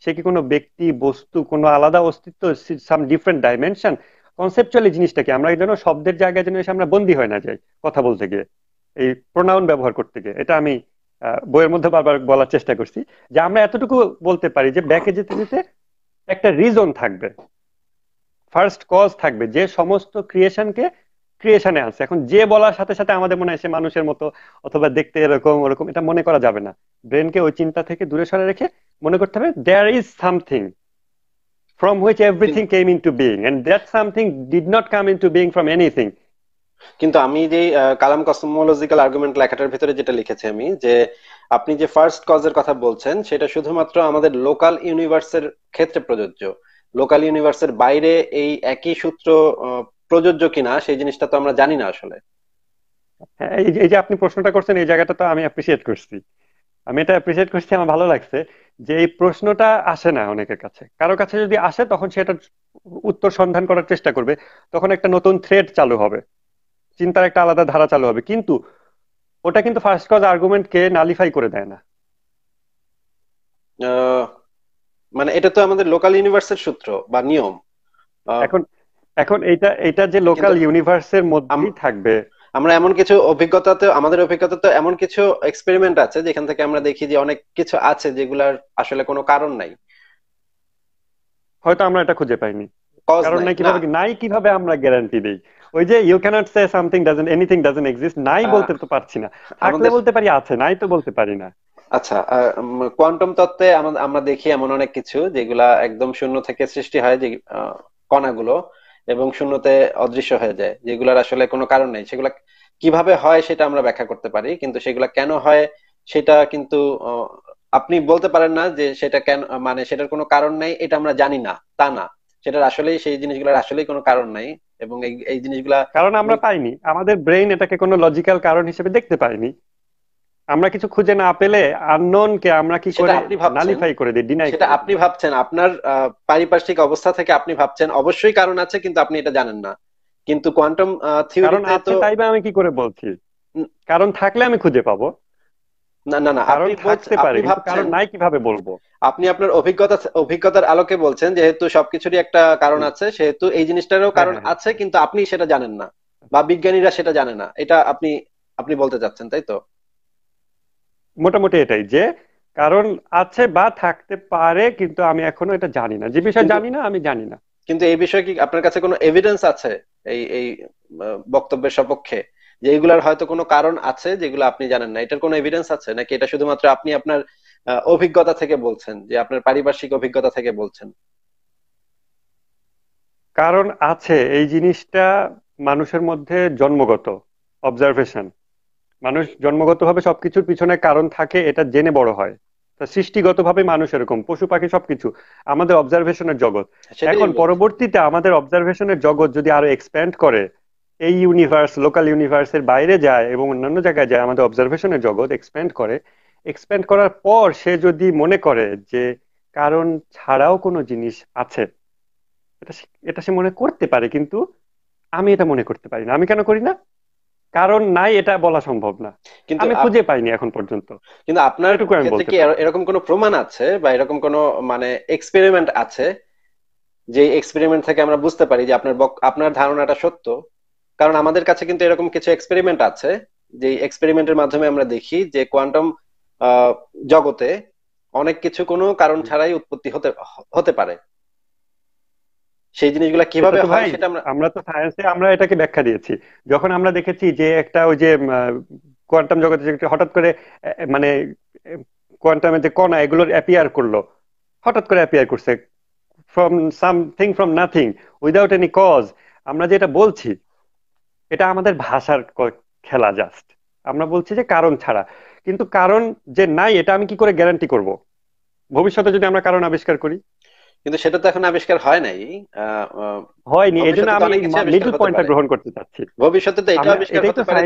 সে কি কোনো ব্যক্তি বস্তু কোনো আলাদা অস্তিত্ব সাম ডিফারেন্ট ডাইমেনশন কনসেপচুয়ালি জিনিসটা কি আমরা যেন শব্দের জায়গায় যেন এসে আমরা বন্দী হয় না যাই কথা বলতে গিয়ে এই প্রোনাউন ব্যবহার করতে গিয়ে এটা আমি বইয়ের মধ্যে বারবার বলার চেষ্টা করছি যে আমরা এতটুকু বলতে পারি যে ব্যাকে যেতে যেতে একটা রিজন থাকবে ফার্স্ট কজ থাকবে যে সমস্ত ক্রিয়েশনকে ক্রিয়েশনে আছে এখন যে বলার সাথে সাথে আমাদের মনে হয় সে মানুষের মতো অথবা দেখতে এরকম ওরকম এটা মনে করা যাবে না ব্রেনকে ওই চিন্তা থেকে দূরে সরে রেখে মনে করতে হবে there is something from which everything came into being and that something did not come into being from anything কিন্তু আমি যে কালাম কসমোলজিক্যাল আর্গুমেন্ট লেখাটার ভিতরে যেটা লিখেছি আমি যে আপনি যে ফার্স্ট কজের কথা বলছেন সেটা শুধুমাত্র আমাদের লোকাল ইউনিভার্সের ক্ষেত্রে প্রযোজ্য লোকাল ইউনিভার্সের বাইরে এই একই সূত্র প্রযোজ্য কিনা সেই জিনিসটা তো আমরা জানি না আসলে হ্যাঁ, এই যে আপনি প্রশ্নটা করছেন এই জায়গাটা তো আমি অ্যাপ্রিসিয়েট করছি আমি এটা অ্যাপ্রিসিয়েট করছি আমার ভালো লাগছে যে এই প্রশ্নটা আসে না অনেকের কাছে কারো কাছে যদি আসে তখন সেটা উত্তর সন্ধান করার চেষ্টা করবে তখন একটা নতুন থ্রেড চালু হবে চিন্তার একটা আলাদা ধারা চালু হবে কিন্তু ওটা কিন্তু ফার্স্ট কজ কে নালিফাই করে দেয় না মানে এটা তো আমাদের লোকাল ইউনিভার্সের সূত্র বা নিয়ম এখন এখন এটা এটা যে লোকাল ইউনিভার্সের মধ্যেই থাকবে আমরা এমন কিছু অভিজ্ঞতাতে আমাদের অভিজ্ঞতাতে এমন কিছু এক্সপেরিমেন্ট আছে যেখান থেকে আমরা দেখি যে অনেক কিছু আছে যেগুলার আসলে কোনো কারণ নাই হয়তো আমরা এটা খুঁজে পাইনি কারণ নাই কিভাবে নাই কিভাবে আমরা গ্যারান্টি দেই ওই যে you can't say something doesn't anything doesn't exist নাই বলতে তো পারছি না থাকলে বলতে পারি আছে নাই তো বলতে পারি না আচ্ছা কোয়ান্টাম তত্ত্বে আমরা দেখি এমন অনেক কিছু যেগুলা একদম শূন্য থেকে সৃষ্টি হয় যে কণাগুলো এবং শূন্যতে অদৃশ্য হয়ে যায় যেগুলোর আসলে কোনো কারণ নেই সেগুলা কিভাবে হয় সেটা আমরা ব্যাখ্যা করতে পারি কিন্তু সেগুলা কেন হয় সেটা কিন্তু আপনি বলতে পারেন না যে সেটা কেন মানে সেটার কোনো কারণ নাই এটা আমরা জানি না তা না সেটার আসলে সেই জিনিসগুলোর আসলে কোনো কারণ নাই এবং এই জিনিসগুলা কারণ আমরা পাইনি আমাদের ব্রেইন এটাকে কোনো লজিক্যাল কারণ হিসেবে দেখতে পাইনি আমরা কিছু খুঁজে না পেলে আননোন কে আমরা কি করে নালিফাই করে দিই ডিনাই সেটা আপনি ভাবছেন আপনার পারিপার্শ্বিক অবস্থা থেকে আপনি ভাবছেন অবশ্যই কারণ আছে কিন্তু আপনি এটা জানেন না কিন্তু কোয়ান্টাম থিওরিতে তো তাইবা আমি কি করে বলছি কারণ থাকলে আমি খুঁজে পাবো না না না আপনি বলতে পারেন কারণ নাই কিভাবে বলবো আপনি আপনার অভিজ্ঞতা অভিজ্ঞতার আলোকে বলছেন যেহেতু সবকিছুরই একটা কারণ আছে সেহেতু এই জিনিসটারও কারণ হ্যাঁ, হ্যাঁ, হ্যাঁ। আছে কিন্তু আপনি সেটা জানেন না বা বিজ্ঞানীরা সেটা জানে না এটা আপনি আপনি বলতে চাচ্ছেন তাই তো মোটামুটি এটাই যে কারণ আছে বা থাকতে পারে কিন্তু আমি এখনো এটা জানি না যে বিষয় জানি না আমি জানি না কিন্তু এই বিষয়ে কি আপনার কাছে কোনো এভিডেন্স আছে এই এই বক্তব্যের সপক্ষে যে এগুলার হয়তো কোনো কারণ আছে যেগুলো আপনি জানেন না এটার কোনো এভিডেন্স আছে নাকি এটা শুধুমাত্র আপনি আপনার অভিজ্ঞতা থেকে বলছেন যে আপনার পারিপার্শ্বিক অভিজ্ঞতা থেকে বলছেন কারণ আছে এই জিনিসটা মানুষের মধ্যে জন্মগত অবজারভেশন মানুষ জন্মগতভাবে সবকিছুর পিছনে কারণ থাকে এটা জেনে বড় হয় সৃষ্টিগতভাবে মানুষ এরকম পশু পাখি সবকিছু আমাদের অবজারভেশনের জগৎ এখন পরবর্তীতে আমাদের অবজারভেশনের জগৎ যদি আরো এক্সপ্যান্ড করে এই ইউনিভার্স লোকাল ইউনিভার্স এর বাইরে যায় এবং অন্যান্য জায়গায় যায় আমাদের অবজারভেশনের জগৎ এক্সপ্যান্ড করে এক্সপ্যান্ড করার পর সে যদি মনে করে যে কারণ ছাড়াও কোনো জিনিস আছে এটা এটা সে মনে করতে পারে কিন্তু আমি এটা মনে করতে পারি না আমি কেন করি না কারণ নাই এটা বলা সম্ভব না কিন্তু আমি খুঁজে পাইনি এখন পর্যন্ত কিন্তু আপনার ক্ষেত্রে কি এরকম কোনো প্রমাণ আছে বা এরকম কোনো মানে এক্সপেরিমেন্ট আছে যে এক্সপেরিমেন্ট থেকে আমরা বুঝতে পারি যে আপনার আপনার ধারণাটা সত্য কারণ আমাদের কাছে কিন্তু এরকম কিছু এক্সপেরিমেন্ট আছে যে এক্সপেরিমেন্টের মাধ্যমে আমরা দেখি যে কোয়ান্টাম জগতে অনেক কিছু কোনো কারণ ছাড়াই উৎপত্তি হতে হতে পারে সেই জিনিসগুলো কিভাবে হয় সেটা আমরা আমরা তো সায়েন্সে আমরা এটাকে ব্যাখ্যা দিয়েছি যখন আমরা দেখেছি যে একটা ওই যে কোয়ান্টাম জগতে যে হঠাৎ করে মানে কোয়ান্টামের যে কণা এগুলোর অ্যাপিয়ার করলো হঠাৎ করে অ্যাপিয়ার করছে from something from nothing without any cause আমরা যেটা বলছি এটা আমাদের ভাষার খেলা জাস্ট আমরা বলছি যে কারণ ছাড়া কিন্তু কারণ যে নাই এটা আমি কি করে গ্যারান্টি করব ভবিষ্যতে যদি আমরা কারণ আবিষ্কার করি কিন্তু সেটা তো এখন আবিষ্কার হয় নাই হয়নি এই জন্য আমি লিটল পয়েন্টটা গ্রহণ করতে চাচ্ছি ভবিষ্যতে তো এটা আবিষ্কার হতে পারে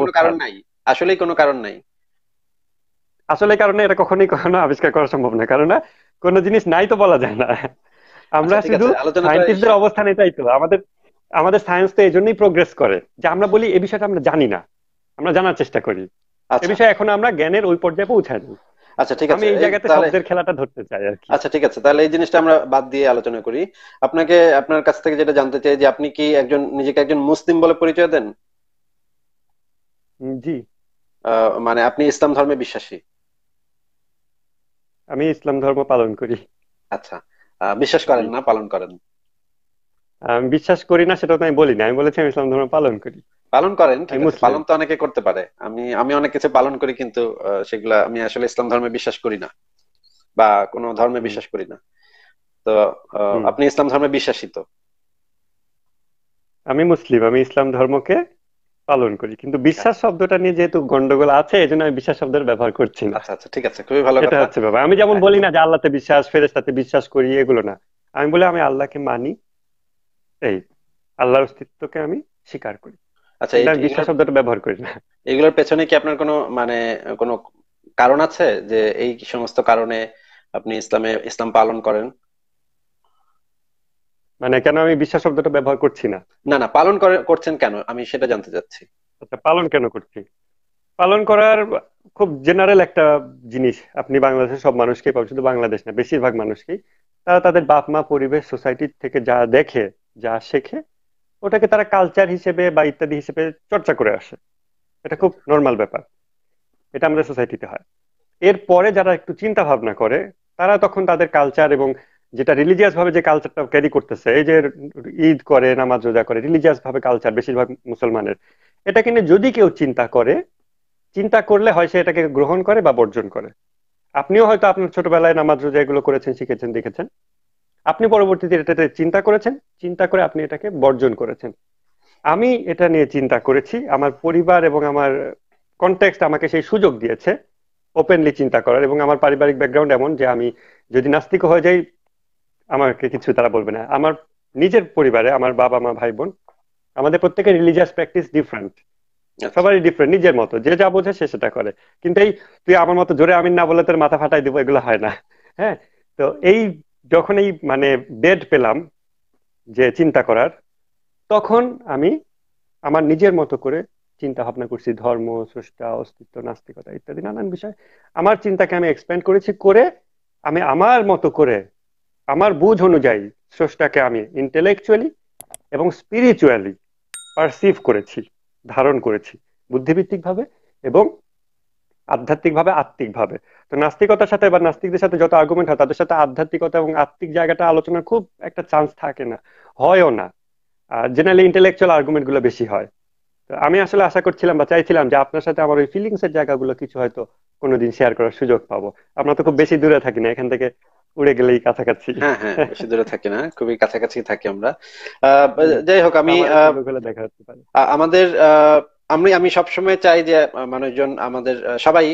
কোনো কারণ নাই আসলেই কোনো কারণ নাই আসলে কারণে এটা কখনোই কখনো আবিষ্কার করা সম্ভব না কারণ কোনো জিনিস নাই তো বলা যায় না আমরা আচ্ছা, শুধু সায়েন্টিস্টদের অবস্থান এটাই তো আমাদের আমাদের সায়েন্স তো এই জন্যই প্রোগ্রেস করে যে আমরা বলি এ বিষয়টা আমরা জানি না আমরা জানার চেষ্টা করি এ আচ্ছা। বিষয়ে এখন আমরা জ্ঞানের ওই পর্যায়ে পৌঁছায় আচ্ছা ঠিক আছে আমি এই জায়গাতে শব্দের খেলাটা ধরতে চাই আর কি আচ্ছা ঠিক আছে তাহলে এই জিনিসটা আমরা বাদ দিয়ে আলোচনা করি আপনাকে আপনার কাছ থেকে যেটা জানতে চাই যে আপনি কি একজন নিজেকে একজন মুসলিম বলে পরিচয় দেন জি মানে আপনি ইসলাম ধর্মে বিশ্বাসী আমি ইসলাম ধর্ম পালন করি আচ্ছা বিশ্বাস করেন না পালন করেন আমি বিশ্বাস করি না সেটা তো আমি বলি না আমি বলেছি আমি ইসলাম ধর্ম পালন করি পালন করেন পালন তো অনেকে করতে পারে আমি আমি অনেক কিছু পালন করি কিন্তু সেগুলা আমি আসলে ইসলাম ধর্মে বিশ্বাস করি না বা কোনো ধর্মে বিশ্বাস করি না তো আপনি ইসলাম ধর্মে বিশ্বাসী তো আমি মুসলিম আমি ইসলাম ধর্মকে পালন করি কিন্তু বিশ্বাস শব্দটা নিয়ে যেহেতু গন্ডগোল আছে এই জন্য আমি বিশ্বাস শব্দের ব্যবহার করছি না আচ্ছা, আচ্ছা ঠিক আছে খুবই ভালো কথা হচ্ছে বাবা আমি যেমন হ্যাঁ, বলি হ্যাঁ। না যে আল্লাহতে বিশ্বাস তাতে বিশ্বাস করি এগুলো না আমি বলি আমি আল্লাহকে মানি এই আল্লাহর অস্তিত্বকে আমি স্বীকার করি আচ্ছা এই বিশ্বাস শব্দটা ব্যবহার করি না এগুলোর পেছনে কি আপনার কোনো মানে কোনো কারণ আছে যে এই সমস্ত কারণে আপনি ইসলামে ইসলাম পালন করেন মানে কেন আমি বিশ্বাস শব্দটা ব্যবহার করছি না না না পালন করছেন কেন আমি সেটা জানতে চাচ্ছি আচ্ছা পালন কেন করছি পালন করার খুব জেনারেল একটা জিনিস আপনি বাংলাদেশের সব মানুষকে পাবেন শুধু বাংলাদেশ না বেশিরভাগ মানুষকেই তারা তাদের বাপ মা পরিবেশ সোসাইটি থেকে যা দেখে যা শেখে ওটাকে তারা কালচার হিসেবে বা ইত্যাদি হিসেবে চর্চা করে আসে এটা খুব নর্মাল ব্যাপার এটা আমাদের সোসাইটিতে হয় এরপরে যারা একটু চিন্তা ভাবনা করে তারা তখন তাদের কালচার এবং যেটা রিলিজিয়াস ভাবে যে কালচারটা ক্যারি করতেছে এই যে ঈদ করে নামাজ রোজা করে রিলিজিয়াস ভাবে কালচার বেশিরভাগ মুসলমানের এটাকে নিয়ে যদি কেউ চিন্তা করে চিন্তা করলে হয় সে এটাকে গ্রহণ করে বা বর্জন করে আপনিও হয়তো আপনার ছোটবেলায় নামাজ রোজা এগুলো করেছেন শিখেছেন দেখেছেন আপনি পরবর্তীতে এটাতে চিন্তা করেছেন চিন্তা করে আপনি এটাকে বর্জন করেছেন আমি এটা নিয়ে চিন্তা করেছি আমার পরিবার এবং আমার কনটেক্সট আমাকে সেই সুযোগ দিয়েছে ওপেনলি চিন্তা করার এবং আমার পারিবারিক ব্যাকগ্রাউন্ড এমন যে আমি যদি নাস্তিক হয়ে যাই আমাকে কিছু তারা বলবে না আমার নিজের পরিবারে আমার বাবা মা ভাই বোন আমাদের প্রত্যেকের রিলিজিয়াস প্র্যাকটিস ডিফারেন্ট সবারই ডিফারেন্ট নিজের মতো যে যা বোঝে সে সেটা করে কিন্তু এই তুই আমার মতো জোরে আমিন না বলে তোর মাথা ফাটাই দিব এগুলো হয় না হ্যাঁ তো এই যখন এই মানে বেড পেলাম যে চিন্তা করার তখন আমি আমার নিজের মতো করে চিন্তা ভাবনা করছি ধর্ম স্রষ্টা অস্তিত্ব নাস্তিকতা ইত্যাদি নানান বিষয় আমার চিন্তাকে আমি এক্সপ্যান্ড করেছি করে আমি আমার মতো করে আমার বুঝ অনুযায়ী স্রষ্টাকে আমি ইন্টেলেকচুয়ালি এবং স্পিরিচুয়ালি পারসিভ করেছি ধারণ করেছি বুদ্ধিভিত্তিকভাবে এবং আধ্যাত্মিকভাবে আত্মিকভাবে তো নাস্তিকতার সাথে বা নাস্তিকদের সাথে যত আর্গুমেন্ট হয় তাদের সাথে আধ্যাত্মিকতা এবং আত্মিক জায়গাটা আলোচনার খুব একটা চান্স থাকে না হয়ও না জেনারেলি ইন্টেলেকচুয়াল আর্গুমেন্ট গুলো বেশি হয় তো আমি আসলে আশা করছিলাম বা চাইছিলাম যে আপনার সাথে আমার ওই ফিলিংস এর জায়গাগুলো কিছু হয়তো কোনোদিন শেয়ার করার সুযোগ পাবো আমরা তো খুব বেশি দূরে থাকি না এখান থেকে উড়ে গেলেই কাছাকাছি হ্যাঁ হ্যাঁ বেশি দূরে থাকি না খুবই কাছাকাছি থাকি আমরা যাই হোক আমি দেখা আমাদের আহ আমি আমি সবসময় চাই যে মানুষজন আমাদের সবাই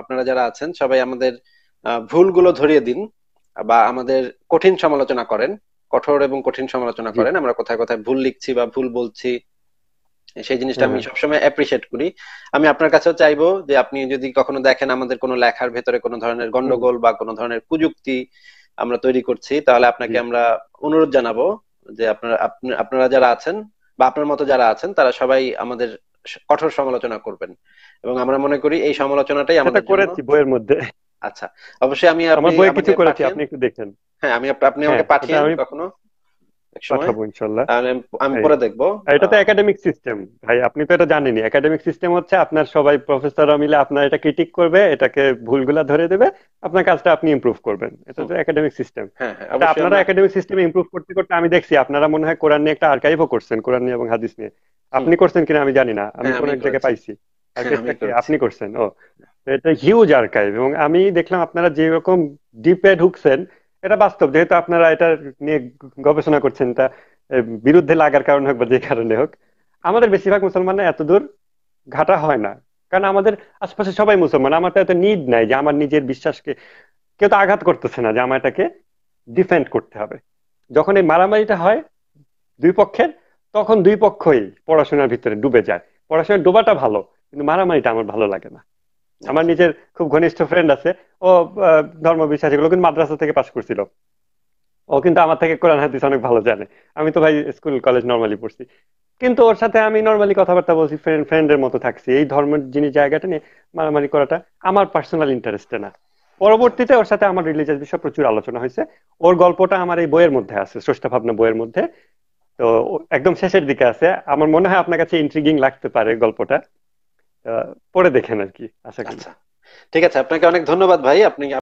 আপনারা যারা আছেন সবাই আমাদের ভুলগুলো ধরিয়ে দিন বা আমাদের কঠিন সমালোচনা করেন কঠোর এবং কঠিন সমালোচনা করেন আমরা কোথায় কোথায় ভুল লিখছি বা ভুল বলছি সেই জিনিসটা আমি হ্যাঁ। সবসময় অ্যাপ্রিসিয়েট করি আমি আপনার কাছেও চাইবো যে আপনি যদি কখনো দেখেন আমাদের কোনো লেখার ভেতরে কোনো ধরনের গন্ডগোল বা কোনো ধরনের কুযুক্তি আমরা তৈরি করছি তাহলে আপনাকে আমরা অনুরোধ জানাবো যে আপনারা আপনারা যারা আছেন বা আপনার মতো যারা আছেন তারা সবাই আমাদের কঠোর সমালোচনা করবেন এবং আমরা মনে করি এই সমালোচনাটাই আমরা করেছি বইয়ের মধ্যে আচ্ছা অবশ্যই আমি আমার কিছু করেছি আপনি একটু দেখেন হ্যাঁ আমি আপনি হ্যাঁ, আমাকে পাঠিয়ে কখনো পাঠাবো ইনশাল্লাহ আমি পরে দেখবো এটা তো একাডেমিক সিস্টেম ভাই আপনি তো এটা জানেনই একাডেমিক সিস্টেম হচ্ছে আপনার সবাই প্রফেসররা মিলে আপনার এটা ক্রিটিক করবে এটাকে ভুলগুলা ধরে দেবে আপনার কাজটা আপনি ইমপ্রুভ করবেন এটা তো একাডেমিক সিস্টেম হ্যাঁ, হ্যাঁ, আপনারা একাডেমিক সিস্টেম ইমপ্রুভ করতে করতে আমি দেখছি আপনারা মনে হয় কোরআন নিয়ে একটা আর্কাইভও করছেন কোরআন নিয়ে এবং হাদিস নিয়ে আপনি করছেন কিনা আমি জানি না আমি হ্যাঁ, কোন এক জায়গায় পাইছি আপনি করছেন ও এটা হিউজ আর্কাইভ এবং আমি দেখলাম আপনারা যেরকম ডিপে ঢুকছেন এটা বাস্তব যেহেতু আপনারা এটা নিয়ে গবেষণা করছেন তা বিরুদ্ধে লাগার কারণে হোক বা যে কারণে হোক আমাদের বেশিরভাগ মুসলমান এতদূর দূর ঘাটা হয় না কারণ আমাদের আশেপাশে সবাই মুসলমান আমার তো এত নিদ নাই যে আমার নিজের বিশ্বাসকে কেউ তো আঘাত করতেছে না যে আমার এটাকে ডিফেন্ড করতে হবে যখন এই মারামারিটা হয় দুই পক্ষের তখন দুই পক্ষই পড়াশোনার ভিতরে ডুবে যায় পড়াশোনার ডোবাটা ভালো কিন্তু মারামারিটা আমার ভালো লাগে না আমার নিজের খুব ঘনিষ্ঠ ফ্রেন্ড আছে ও ধর্ম বিশ্বাস এগুলো কিন্তু মাদ্রাসা থেকে পাশ করছিল ও কিন্তু আমার থেকে কোরআন হাদিস অনেক ভালো জানে আমি তো ভাই স্কুল কলেজ নর্মালি পড়ছি কিন্তু ওর সাথে আমি নর্মালি কথাবার্তা বলছি ফ্রেন্ড ফ্রেন্ডের মতো থাকছি এই ধর্মের জিনিস জায়গাটা নিয়ে মারামারি করাটা আমার পার্সোনাল ইন্টারেস্টে না পরবর্তীতে ওর সাথে আমার রিলিজিয়াস বিষয়ে প্রচুর আলোচনা হয়েছে ওর গল্পটা আমার এই বইয়ের মধ্যে আছে স্রষ্টা ভাবনা বইয়ের মধ্যে তো একদম শেষের দিকে আছে আমার মনে হয় আপনার কাছে ইন্ট্রিগিং লাগতে পারে গল্পটা পরে দেখেন আর কি আশা করি ঠিক আছে আপনাকে অনেক ধন্যবাদ ভাই আপনি